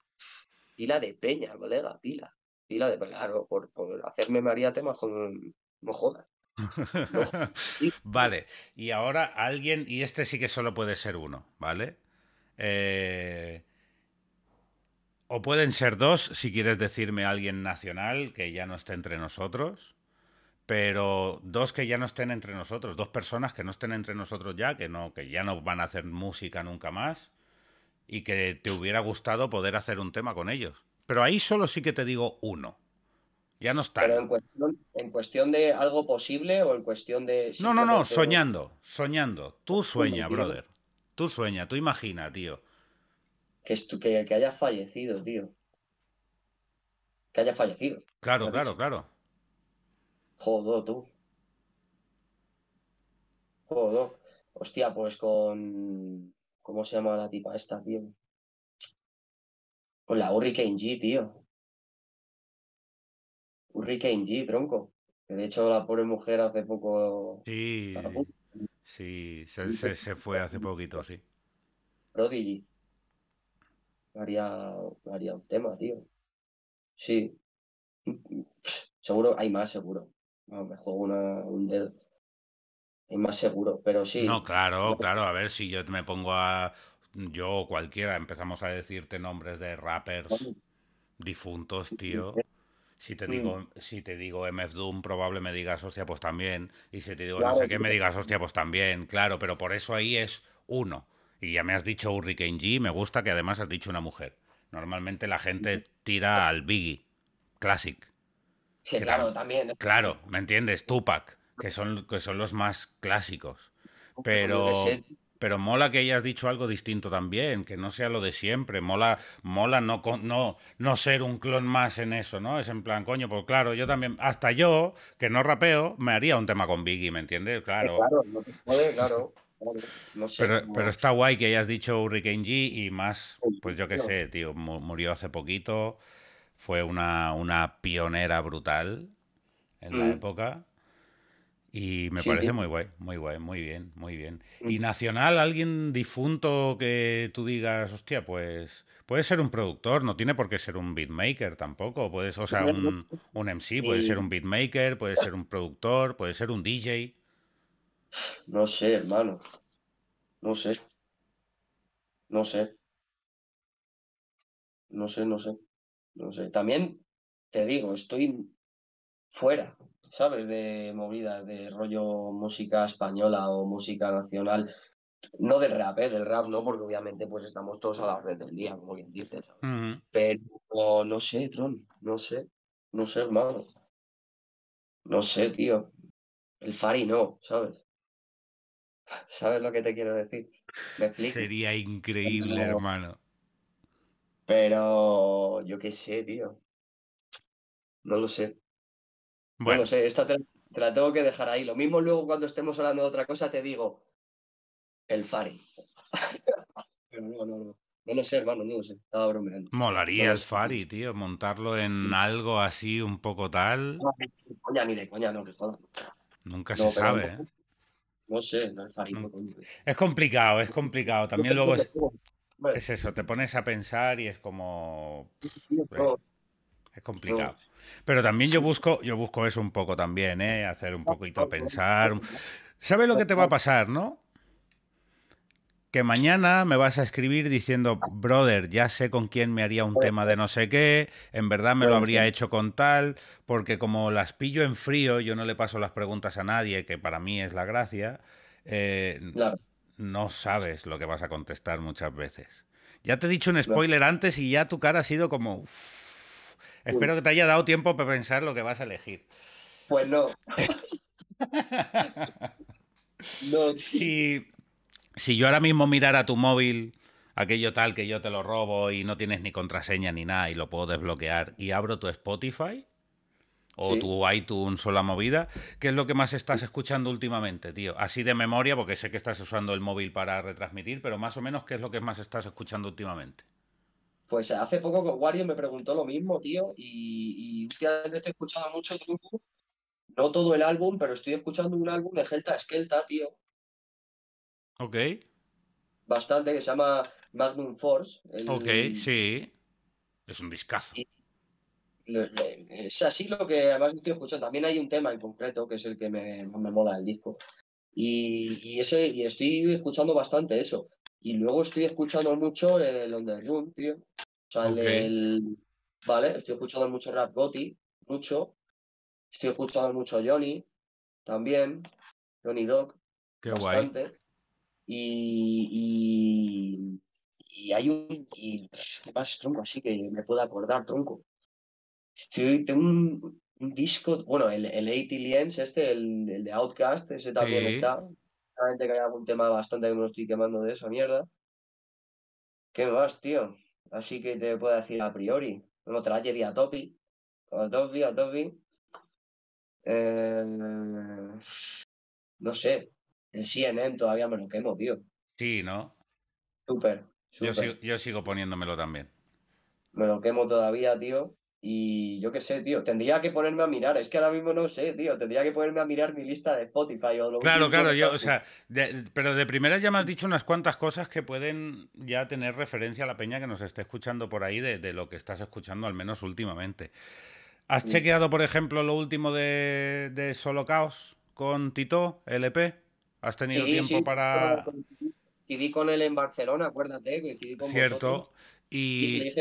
Pila de peña, colega, pila. Pila de peña, claro, por, hacerme me temas con. No jodas. vale, y ahora alguien, y este sí que solo puede ser uno, ¿vale? Eh, o pueden ser dos, si quieres decirme alguien nacional que ya no esté entre nosotros. Pero dos que ya no estén entre nosotros, dos personas que no estén entre nosotros ya, que no, que ya no van a hacer música nunca más, y que te hubiera gustado poder hacer un tema con ellos. Pero ahí solo sí que te digo uno. Ya no está. Pero en cuestión, en cuestión de algo posible o en cuestión de. No, no, no, soñando, soñando. Tú pues, sueña, pues, brother. Tú sueña, tú imagina, tío que, que, que haya fallecido, tío. Que haya fallecido. Claro, claro, claro. Jodó, tú. Jodó. Hostia, pues con. ¿Cómo se llama la tipa esta, tío? Con la Hurricane G, tío. Hurricane G, tronco. Que de hecho la pobre mujer hace poco. Sí. Sí, se, se fue hace poquito, sí. Prodigy haría, haría un tema, tío. Sí. Seguro, hay más, seguro. No, me juego una, un dedo. Hay más seguro, pero sí. No, claro, claro. A ver si yo me pongo a. Yo o cualquiera empezamos a decirte nombres de rappers difuntos, tío. Si te mm. digo, si te digo MF Doom, probable me digas hostia, pues también. Y si te digo no sé qué, me digas hostia, pues también. Claro, pero por eso ahí es uno. Y ya me has dicho Hurricane G, me gusta que además has dicho una mujer. Normalmente la gente tira al Biggie, Classic. Sí, claro, también. Claro, ¿me entiendes? Tupac, que son, que son los más clásicos. Pero, pero mola que hayas dicho algo distinto también, que no sea lo de siempre. Mola, mola no, no, no ser un clon más en eso, ¿no? Es en plan, coño, pues claro, yo también, hasta yo, que no rapeo, me haría un tema con Biggie, ¿me entiendes? Claro. Claro, no te puede, claro pero, está guay que hayas dicho Hurricane G y más, pues yo qué sé, tío, murió hace poquito, fue una, pionera brutal en la mm. época y me parece muy guay, muy guay, muy bien, muy bien. Mm. ¿Y nacional, alguien difunto que tú digas, hostia, pues puede ser un productor, no tiene por qué ser un beatmaker tampoco, puedes, o sea, un, un MC, puede ser un beatmaker, puede ser un productor, puede ser un DJ. No sé, hermano. No sé. No sé. No sé, no sé. No sé. También te digo, estoy fuera, ¿sabes? De movidas, de rollo música española o música nacional. No del rap, ¿eh? Del rap no, porque obviamente pues estamos todos a la orden del día, como bien dices. Pero no sé, Tron, no sé. No sé, hermano. No sé, tío. El Fari no, ¿sabes? ¿Sabes lo que te quiero decir? Sería increíble, hermano. Pero yo qué sé, tío. No lo sé. Bueno, no sé, esta te, la tengo que dejar ahí. Lo mismo luego cuando estemos hablando de otra cosa te digo, el Fari. no, lo sé, hermano, no lo sé. Estaba bromeando. Molaría el Fari, tío. Montarlo en algo así, un poco tal. coña, ni de coña, no, Nunca se sabe, ¿eh? No sé, es Es complicado, es complicado. También luego es, eso, te pones a pensar y es como. Es eh, complicado. Pero también yo busco, yo busco eso un poco también, ¿eh? Hacer un ah, poquito ah, ah, pensar. ¿Sabes lo que te va a pasar, no? que mañana me vas a escribir diciendo, brother, ya sé con quién me haría un tema de no sé qué, en verdad me lo habría hecho con tal, porque como las pillo en frío, yo no le paso las preguntas a nadie, que para mí es la gracia, eh, no sabes lo que vas a contestar muchas veces. Ya te he dicho un spoiler antes y ya tu cara ha sido como... espero que te haya dado tiempo para pensar lo que vas a elegir. Pues no. no sí. si, si yo ahora mismo mirara tu móvil, aquello tal que yo te lo robo y no tienes ni contraseña ni nada y lo puedo desbloquear y abro tu Spotify o tu iTunes o la movida, ¿qué es lo que más estás escuchando últimamente, tío? Así de memoria, porque sé que estás usando el móvil para retransmitir, pero más o menos, ¿qué es lo que más estás escuchando últimamente? Pues hace poco que Wario me preguntó lo mismo, tío, y, y últimamente estoy escuchando mucho no todo el álbum, pero estoy escuchando un álbum de Helta Skelta, tío, Ok. Bastante, que se llama Magnum Force. Ok, sí. Es un discazo. Es así lo que además estoy escuchando. También hay un tema en concreto que es el que me, me mola el disco. Y, ese, y estoy escuchando bastante eso. Y luego estoy escuchando mucho el underground, tío. O sea, el, Vale, estoy escuchando mucho Rap Gotti, mucho. Estoy escuchando mucho Johnny, también. Johnny Doc. Qué bastante. Y, hay un... Y, ¿Qué pasa, tronco? Así que me puedo acordar, tronco. Estoy, tengo un, disco, bueno, el, el este, el, de Outcast, ese también está. Realmente que hay algún tema bastante que me lo estoy quemando de esa mierda. ¿Qué más, tío? Así que te puedo decir a priori. No tragedia a Topi. A Topi, a Topi. Eh, no sé el CNN todavía me lo quemo, tío. Sí, ¿no? Súper. Yo sigo, yo poniéndomelo también. Me lo quemo todavía, tío. Y yo qué sé, tío, tendría que ponerme a mirar, es que ahora mismo no sé, tío, tendría que ponerme a mirar mi lista de Spotify o lo Claro, claro, yo, o sea, pero de primera ya me has dicho unas cuantas cosas que pueden ya tener referencia a la peña que nos esté escuchando por ahí de, lo que estás escuchando, al menos últimamente. ¿Has mm. chequeado, por ejemplo, lo último de, de Solo Caos con Tito, LP? ¿Has tenido tiempo sí, para...? vi con él en Barcelona, acuérdate, que con Cierto. Y...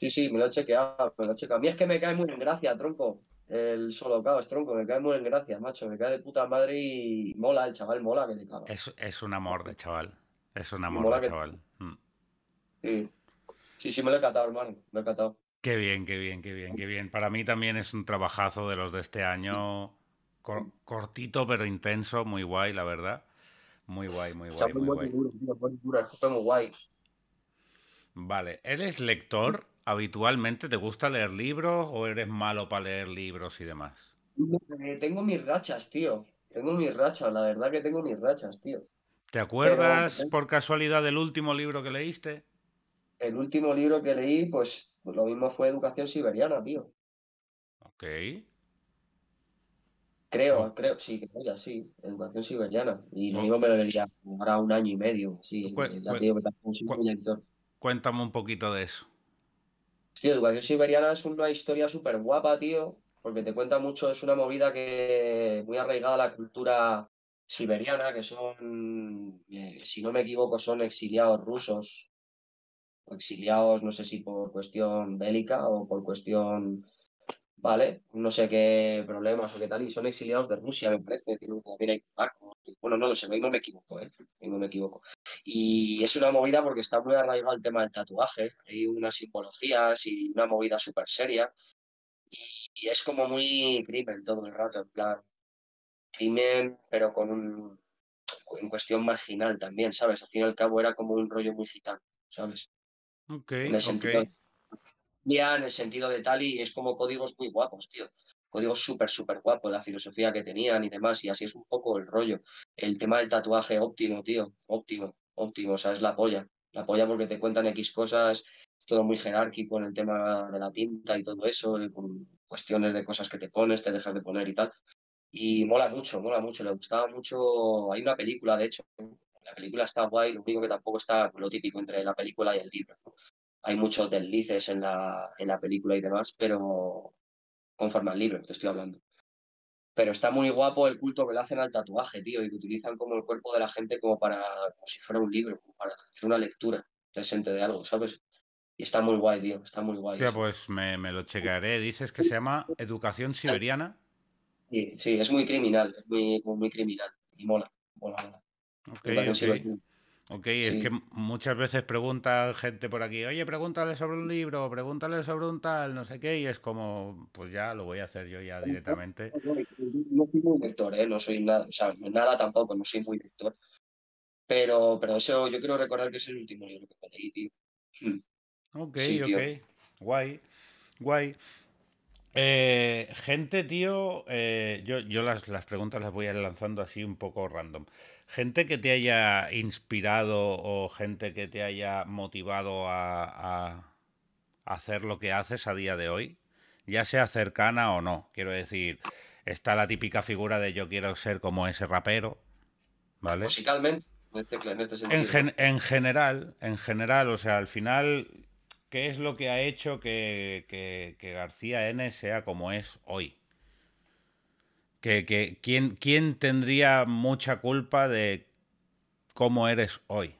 sí, sí, me lo he chequeado, A mí es que me cae muy en gracia, tronco. El solo caos, tronco, me cae muy en gracia, macho. Me cae de puta madre y mola, el chaval mola que te cago. Es, un amor de chaval. Es un amor de chaval. Mm. Sí. sí, sí, me lo he catado, hermano. Me lo he catado. Qué bien, qué bien, qué bien, qué bien. Para mí también es un trabajazo de los de este año cortito pero intenso, muy guay, la verdad. Muy guay, muy guay. muy, guay. Vale, ¿eres lector? ¿Habitualmente te gusta leer libros o eres malo para leer libros y demás? Eh, tengo mis rachas, tío. Tengo mis rachas, la verdad que tengo mis rachas, tío. ¿Te acuerdas eh, por casualidad del último libro que leíste? El último libro que leí, pues, pues lo mismo fue Educación Siberiana, tío. Ok. Creo, creo, sí, creo sí, educación siberiana. Y lo mismo me lo diría, ahora un año y medio, sí. cuéntame un poquito de eso. Sí, educación siberiana es una historia súper guapa, tío, porque te cuenta mucho, es una movida que muy arraigada a la cultura siberiana, que son, eh, si no me equivoco, son exiliados rusos, exiliados, no sé si por cuestión bélica o por cuestión ¿vale? No sé qué problemas o qué tal, y son exiliados de Rusia, me parece, bueno, no lo sé, no me equivoco, ¿eh? No me equivoco. Y es una movida porque está muy arraigado el tema del tatuaje, hay unas simbologías y una movida súper seria, y, es como muy crimen todo el rato, en plan, crimen, pero con un en cuestión marginal también, ¿sabes? Al fin y al cabo era como un rollo muy gitano, ¿sabes? Ok, en el sentido de tal y es como códigos muy guapos, tío. Códigos súper, súper guapos, la filosofía que tenían y demás, y así es un poco el rollo. El tema del tatuaje óptimo, tío, óptimo, óptimo, o sea, es la polla. La polla porque te cuentan X cosas, es todo muy jerárquico en el tema de la tinta y todo eso, cuestiones de cosas que te pones, te dejas de poner y tal. Y mola mucho, mola mucho, le gustaba mucho. Hay una película, de hecho, la película está guay, lo único que tampoco está lo típico entre la película y el libro hay muchos deslices en la, en la película y demás, pero conforme al libro, te estoy hablando. Pero está muy guapo el culto que le hacen al tatuaje, tío, y que utilizan como el cuerpo de la gente como para, como si fuera un libro, como para hacer una lectura presente de algo, ¿sabes? Y está muy guay, tío, está muy guay. Ya pues me, me, lo checaré. Dices que se llama Educación Siberiana. Sí, sí, es muy criminal, es muy, muy criminal y mola, mola, mola. okay. Ok, es que muchas veces pregunta gente por aquí, oye, pregúntale sobre un libro, pregúntale sobre un tal, no sé qué, y es como, pues ya lo voy a hacer yo ya directamente. No, soy muy lector, ¿eh? no soy nada, o sea, nada tampoco, no soy muy lector. Pero, pero eso, yo quiero recordar que es el último libro que leí, tío. Hmm. Ok, ok, guay, guay. Eh, gente, tío, eh, yo, yo las, las preguntas las voy a ir lanzando así un poco random gente que te haya inspirado o gente que te haya motivado a, hacer lo que haces a día de hoy, ya sea cercana o no. Quiero decir, está la típica figura de yo quiero ser como ese rapero, ¿vale? Musicalmente, en, este, este sentido. en, general, en general, o sea, al final, ¿qué es lo que ha hecho que García N sea como es hoy? Que, ¿quién, tendría mucha culpa de cómo eres hoy?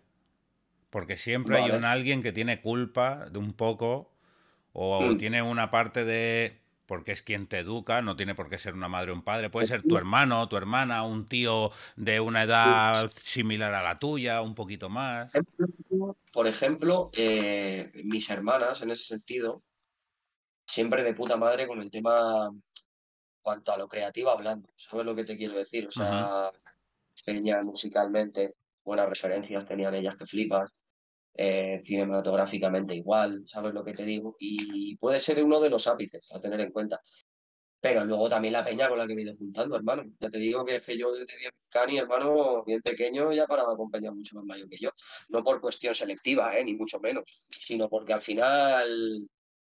Porque siempre hay un alguien que tiene culpa de un poco o mm. tiene una parte de porque es quien te educa, no tiene por qué ser una madre o un padre, puede ser tu hermano, tu hermana, un tío de una edad similar a la tuya, un poquito más. Por ejemplo, eh, mis hermanas en ese sentido, siempre de puta madre con el tema cuanto a lo creativo hablando, ¿sabes lo que te quiero decir? O sea, peña musicalmente, buenas referencias tenían ellas que flipas, eh, cinematográficamente igual, ¿sabes lo que te digo? Y puede ser uno de los ápices a tener en cuenta. Pero luego también la peña con la que me he ido juntando, hermano. Ya te digo que, yo desde cani, hermano, bien pequeño, ya para acompañar mucho más mayor que yo. No por cuestión selectiva, eh, ni mucho menos, sino porque al final,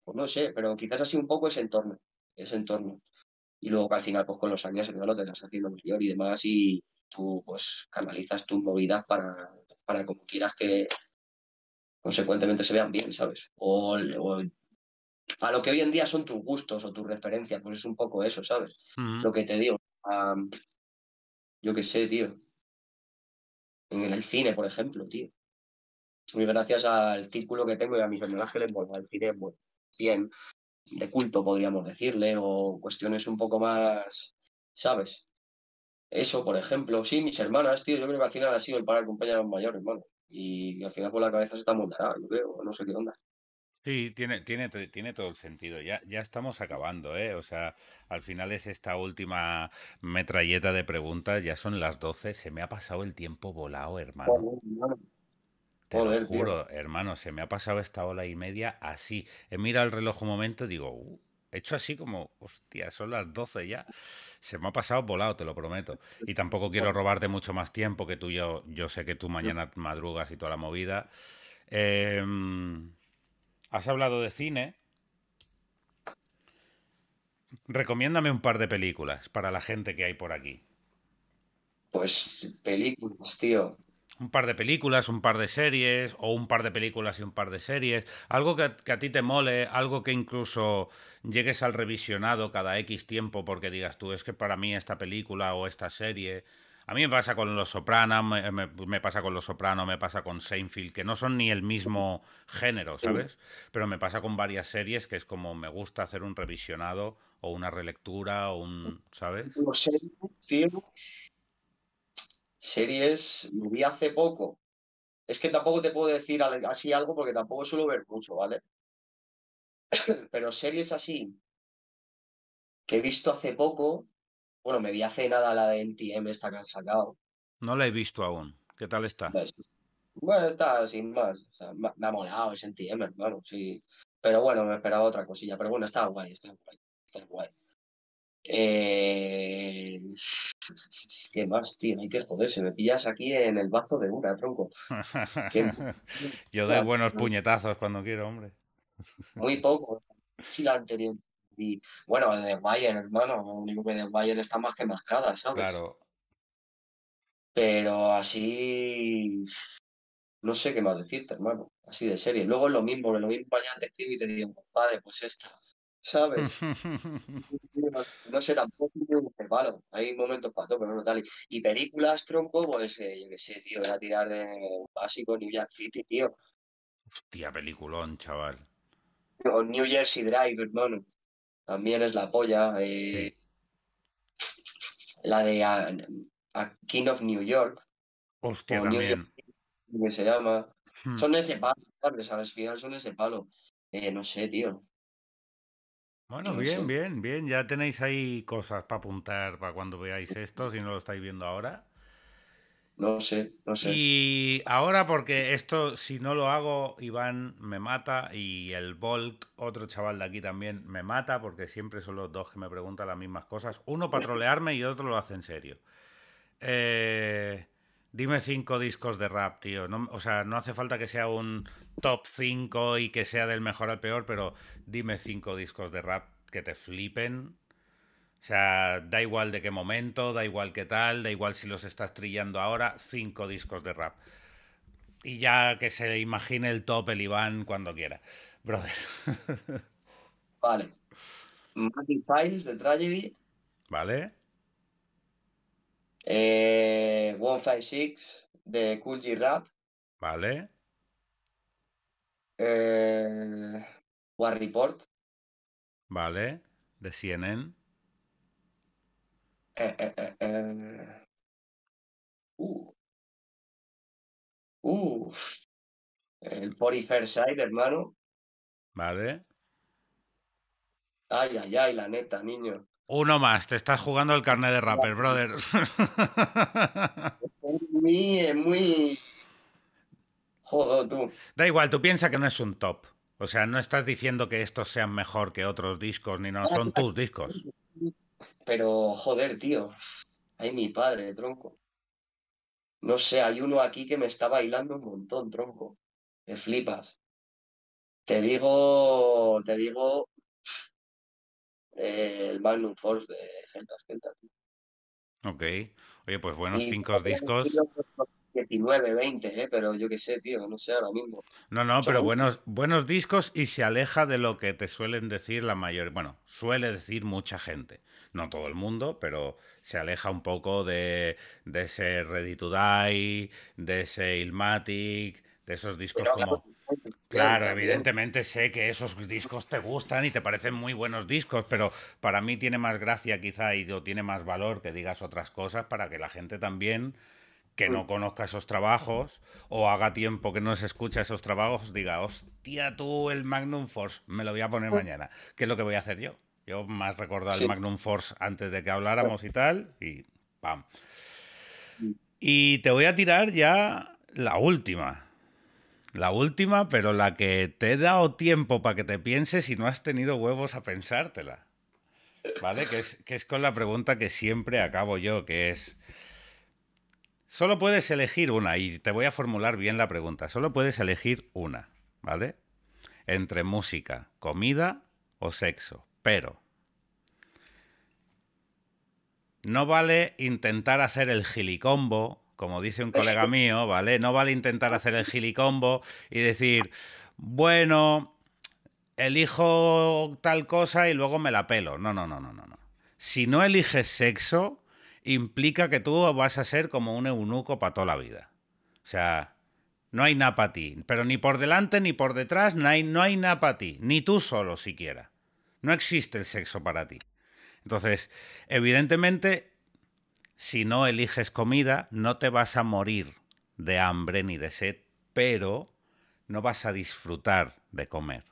pues no sé, pero quizás así un poco ese entorno, ese entorno y luego que al final, pues con los años, te eh, lo haciendo mayor y demás, y tú, pues, canalizas tus movidas para, para como quieras que consecuentemente se vean bien, ¿sabes? O, a lo que hoy en día son tus gustos o tus referencias, pues es un poco eso, ¿sabes? Lo que te digo. yo qué sé, tío. En el cine, por ejemplo, tío. Muy gracias al título que tengo y a mis homenajes les vuelvo al cine, bueno, bien de culto, podríamos decirle, o cuestiones un poco más, ¿sabes? Eso, por ejemplo, sí, mis hermanas, tío, yo creo que al final ha sido el para de compañeros mayores, hermano. Y al final por pues, la cabeza se está montada, yo creo, no sé qué onda. Sí, tiene, tiene, tiene todo el sentido. Ya, ya estamos acabando, ¿eh? O sea, al final es esta última metralleta de preguntas. Ya son las 12. Se me ha pasado el tiempo volado, hermano te lo juro, hermano, se me ha pasado esta ola y media así. He mirado el reloj un momento y digo, uh, he hecho así como, hostia, son las 12 ya. Se me ha pasado volado, te lo prometo. Y tampoco quiero robarte mucho más tiempo que tú yo. Yo sé que tú mañana madrugas y toda la movida. Em, has hablado de cine. Recomiéndame un par de películas para la gente que hay por aquí. Pues películas, tío un par de películas, un par de series, o un par de películas y un par de series, algo que, a ti te mole, algo que incluso llegues al revisionado cada X tiempo porque digas tú, es que para mí esta película o esta serie... A mí me pasa con Los Sopranos, me, pasa con Los Soprano, me pasa con Seinfeld, que no son ni el mismo género, ¿sabes? Pero me pasa con varias series que es como me gusta hacer un revisionado o una relectura o un, ¿sabes? Los Series, lo vi hace poco. Es que tampoco te puedo decir así algo porque tampoco suelo ver mucho, ¿vale? Pero series así que he visto hace poco. Bueno, me vi hace nada la de NTM esta que han sacado. No la he visto aún. ¿Qué tal está? Pues, bueno, está sin más. me ha molado, es NTM, hermano, sí. Pero bueno, me esperaba otra cosilla. Pero bueno, está guay, está guay. Está guay. Eh... ¿Qué más, tío? Hay que joder, me pillas aquí en el bazo de una, tronco. Yo doy buenos puñetazos cuando quiero, hombre. Muy poco. Sí, la anterior. Y bueno, de Bayern, hermano, lo único que de Bayern está más que mascada, ¿sabes? Claro. Pero así. No sé qué más decirte, hermano. Así de serie. Luego es lo mismo, lo mismo te de y te digo, compadre, pues esta. ¿sabes? no sé, tampoco palo hay momentos para pero no tal. Y películas, tronco, pues eh, yo qué sé, tío, era tirar de básico New York City, tío. Hostia, peliculón, chaval. O New Jersey Drive, hermano. También es la polla. Eh. La de ah, ah, King of New York. Hostia, también. que se llama. Hmm. Son ese palo, ¿sabes? Al final son ese palo. Eh, no sé, tío. Bueno, bien, bien, bien. Ya tenéis ahí cosas para apuntar para cuando veáis esto, si no lo estáis viendo ahora. No sé, no sé. Y ahora, porque esto, si no lo hago, Iván me mata y el Volk, otro chaval de aquí también, me mata, porque siempre son los dos que me preguntan las mismas cosas. Uno para trolearme y otro lo hace en serio. Eh, Dime cinco discos de rap, tío. o sea, no hace falta que sea un top 5 y que sea del mejor al peor, pero dime cinco discos de rap que te flipen. O sea, da igual de qué momento, da igual qué tal, da igual si los estás trillando ahora, cinco discos de rap. Y ya que se imagine el top el Iván cuando quiera. Brother. Vale. Magic Files, de Tragedy. Vale. Eh, six de Cool Rap. Vale. Eh, War Report. Vale. De CNN. Eh, eh, eh, eh, uh. Uh. El 41 Side, hermano. Vale. Ay, ay, ay, la neta, niño. Uno más, te estás jugando el carnet de rapper, brother. Muy, es muy. Joder, tú. Da igual, tú piensas que no es un top. O sea, no estás diciendo que estos sean mejor que otros discos, ni no, son tus discos. Pero, joder, tío. Ay, mi padre, tronco. No sé, hay uno aquí que me está bailando un montón, tronco. Te flipas. Te digo, te digo, el Magnum Force de Gentas Gentas Ok. Oye, pues buenos 5 cinco discos. 19, 20, pues, pues, eh, pero yo qué sé, tío, no sé ahora mismo. No, no, pero buenos, buenos discos y se aleja de lo que te suelen decir la mayoría, bueno, suele decir mucha gente, no todo el mundo, pero se aleja un poco de, de ese Ready to Die, de ese Ilmatic, de esos discos como... Claro, evidentemente sé que esos discos te gustan y te parecen muy buenos discos, pero para mí tiene más gracia quizá y tiene más valor que digas otras cosas para que la gente también que no mm. conozca esos trabajos o haga tiempo que no se escucha esos trabajos diga, hostia tú, el Magnum Force, me lo voy a poner mm. mañana, ¿Qué es lo que voy a hacer yo. Yo más recordar el Magnum Force antes de que habláramos y tal, y pam. Mm. Y te voy a tirar ya la última. La última, pero la que te he dado tiempo para que te pienses y no has tenido huevos a pensártela. ¿Vale? Que es, que es con la pregunta que siempre acabo yo, que es... Solo puedes elegir una, y te voy a formular bien la pregunta. Solo puedes elegir una, ¿vale? Entre música, comida o sexo. Pero no vale intentar hacer el gilicombo como dice un colega eh, mío, ¿vale? No vale intentar hacer el gilicombo y decir, bueno, elijo tal cosa y luego me la pelo. No, no, no, no, no. Si no eliges sexo, implica que tú vas a ser como un eunuco para toda la vida. O sea, no hay nada para ti. Pero ni por delante ni por detrás no hay, no hay nada para ti. Ni tú solo siquiera. No existe el sexo para ti. Entonces, evidentemente, si no eliges comida, no te vas a morir de hambre ni de sed, pero no vas a disfrutar de comer.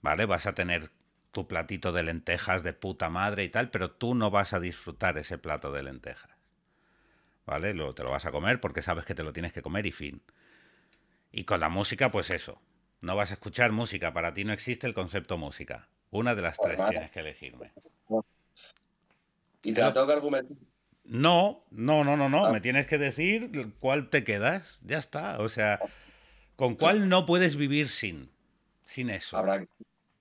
¿Vale? Vas a tener tu platito de lentejas de puta madre y tal, pero tú no vas a disfrutar ese plato de lentejas. ¿Vale? Lo, te lo vas a comer porque sabes que te lo tienes que comer y fin. Y con la música, pues eso. No vas a escuchar música. Para ti no existe el concepto música. Una de las tres tienes que elegirme. ¿Y te lo tengo No, no, no, no, no. Ah. Me tienes que decir cuál te quedas. Ya está. O sea, ah. ¿con cuál no puedes vivir sin? Sin eso. Habrá...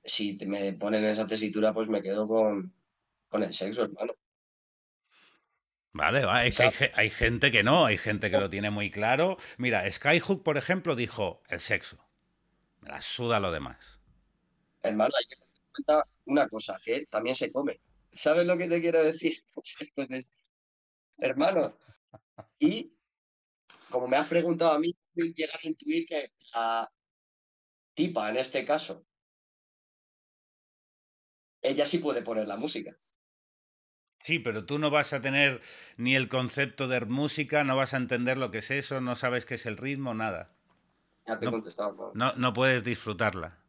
Si me ponen esa tesitura, pues me quedo con, con el sexo, hermano. Vale, va. Es que hay, gente que no, hay gente que lo tiene muy claro. Mira, Skyhook, por ejemplo, dijo el sexo. Me la suda lo demás. Hermano, hay que tener cuenta una cosa, que también se come. ¿Sabes lo que te quiero decir? Pues entonces, hermano, y como me has preguntado a mí, llegar a intuir que la tipa, en este caso, ella sí puede poner la música. Sí, pero tú no vas a tener ni el concepto de música, no vas a entender lo que es eso, no sabes qué es el ritmo, nada. Ya te he contestado. No, no puedes disfrutarla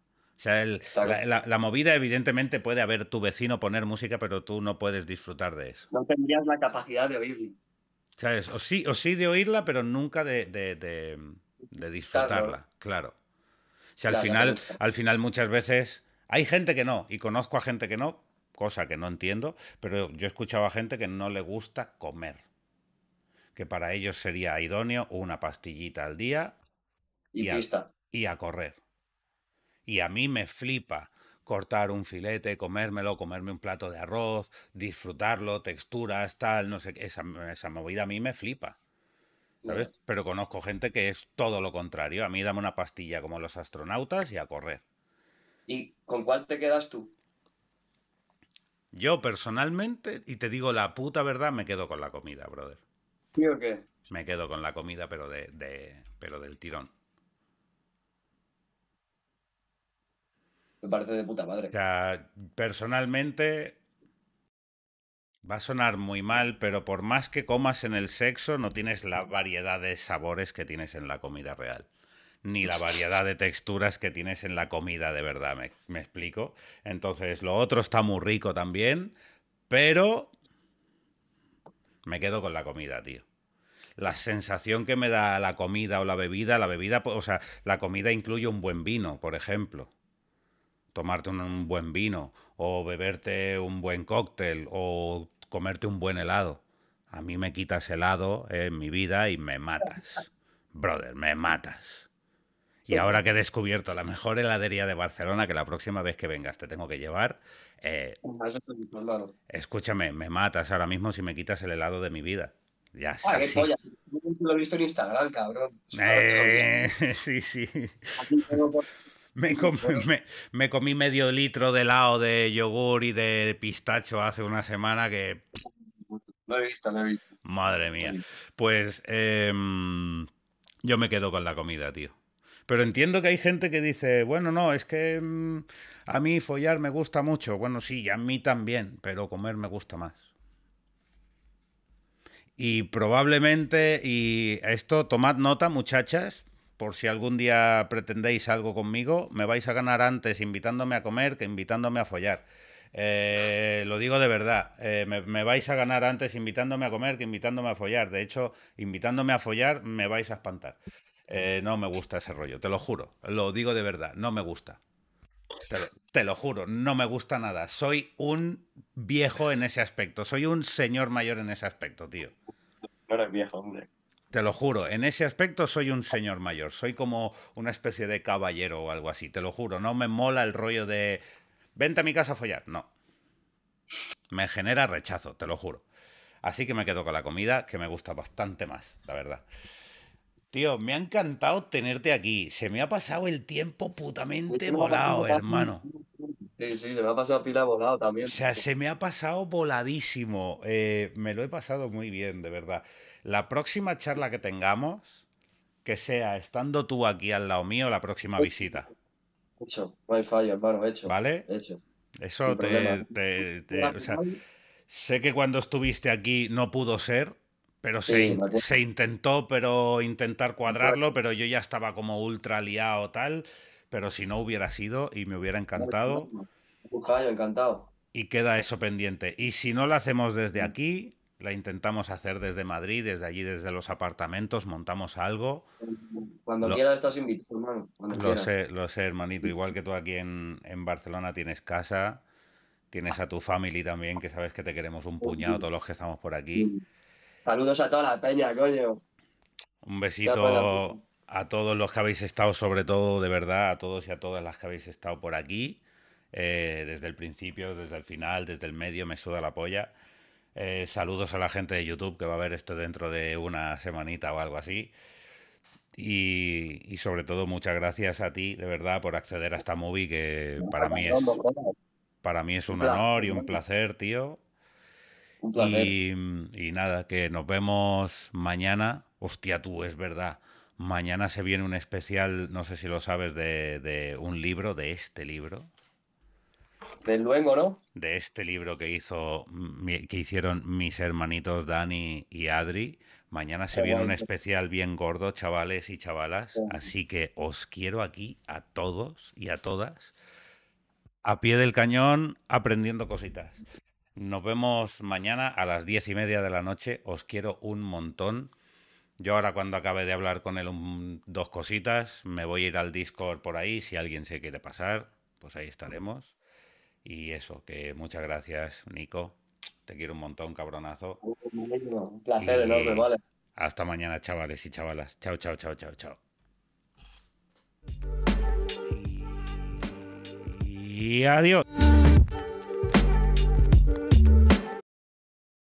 la, movida, evidentemente, puede haber tu vecino poner música, pero tú no puedes disfrutar de eso. No tendrías la capacidad de oírla. O sí, o sí de oírla, pero nunca de, disfrutarla, claro. si al, final, al final, muchas veces hay gente que no, y conozco a gente que no, cosa que no entiendo, pero yo he escuchado a gente que no le gusta comer. Que para ellos sería idóneo una pastillita al día y a correr. Y a mí me flipa cortar un filete, comérmelo, comerme un plato de arroz, disfrutarlo, texturas, tal, no sé, qué. esa movida a mí me flipa. ¿Sabes? Pero conozco gente que es todo lo contrario. A mí dame una pastilla como los astronautas y a correr. ¿Y con cuál te quedas tú? Yo personalmente, y te digo la puta verdad, me quedo con la comida, brother. ¿Sí o qué? Me quedo con la comida, pero de, de pero del tirón. Me parece de puta madre. O sea, personalmente va a sonar muy mal, pero por más que comas en el sexo, no tienes la variedad de sabores que tienes en la comida real ni la variedad de texturas que tienes en la comida de verdad, ¿me, ¿me, explico? Entonces, lo otro está muy rico también, pero me quedo con la comida, tío. La sensación que me da la comida o la bebida, la bebida, o sea, la comida incluye un buen vino, por ejemplo tomarte un, buen vino o beberte un buen cóctel o comerte un buen helado. A mí me quitas helado en mi vida y me matas. Brother, me matas. Y ahora que he descubierto la mejor heladería de Barcelona, que la próxima vez que vengas te tengo que llevar, eh, escúchame, me matas ahora mismo si me quitas el helado de mi vida. Ya sé. Lo he visto en Instagram, cabrón. Eh, sí, sí. Me comí, medio litro de helado de yogur y de pistacho hace una semana que... Lo he visto, lo he visto. Madre mía. Pues em, yo me quedo con la comida, tío. Pero entiendo que hay gente que dice, bueno, no, es que em, a mí follar me gusta mucho. Bueno, sí, a mí también, pero comer me gusta más. Y probablemente, y esto, tomad nota, muchachas, por si algún día pretendéis algo conmigo, me vais a ganar antes invitándome a comer que invitándome a follar. Eh, lo digo de verdad, eh, me, vais a ganar antes invitándome a comer que invitándome a follar. De hecho, invitándome a follar me vais a espantar. Eh, no me gusta ese rollo, te lo juro, lo digo de verdad, no me gusta. te lo, juro, no me gusta nada. Soy un viejo en ese aspecto, soy un señor mayor en ese aspecto, tío. No eres viejo, hombre. Te lo juro, en ese aspecto soy un señor mayor, soy como una especie de caballero o algo así, te lo juro, no me mola el rollo de vente a mi casa a follar, no. Me genera rechazo, te lo juro. Así que me quedo con la comida, que me gusta bastante más, la verdad. Tío, me ha encantado tenerte aquí. Se me ha pasado el tiempo putamente volado, hermano. Sí, sí, se me ha pasado pila volado también. O sea, se me ha pasado voladísimo. Eh, me lo he pasado muy bien, de verdad la próxima charla que tengamos, que sea estando tú aquí al lado mío la próxima visita. Hecho, hecho. ¿Vale? Eso te, o sea, sé que cuando estuviste aquí no pudo ser, pero se, se, intentó, pero intentar cuadrarlo, pero yo ya estaba como ultra liado tal, pero si no hubiera sido y me hubiera encantado. Encantado. Y queda eso pendiente. Y si no lo hacemos desde mm. aquí, la intentamos hacer desde Madrid, desde allí, desde los apartamentos, montamos algo. Cuando lo, quieras estás invitado, hermano. lo sé, lo sé, hermanito. Igual que tú aquí en, Barcelona tienes casa, tienes a tu family también, que sabes que te queremos un puñado todos los que estamos por aquí. Saludos a toda la peña, coño. Un besito a todos los que habéis estado, sobre todo, de verdad, a todos y a todas las que habéis estado por aquí. Eh, desde el principio, desde el final, desde el medio, me suda la polla. Eh, saludos a la gente de YouTube que va a ver esto dentro de una semanita o algo así. Y, sobre todo muchas gracias a ti, de verdad, por acceder a esta movie que para mí es, para mí es un honor y un placer, tío. Y, nada, que nos vemos mañana. Hostia, tú, es verdad. Mañana se viene un especial, no sé si lo sabes, de un libro, de este libro. Del luego, ¿no? De este libro que hizo, que hicieron mis hermanitos Dani y Adri. Mañana se viene un especial bien gordo, chavales y chavalas. Así que os quiero aquí a todos y a todas, a pie del cañón, aprendiendo cositas. Nos vemos mañana a las diez y media de la noche. Os quiero un montón. Yo ahora cuando acabe de hablar con él dos cositas, me voy a ir al Discord por ahí. Si alguien se quiere pasar, pues ahí estaremos. Y eso, que muchas gracias, Nico. Te quiero un montón, cabronazo. Uh, un placer enorme, vale. Hasta mañana, chavales y chavalas. Chao, chao, chao, chao, chao. Y adiós.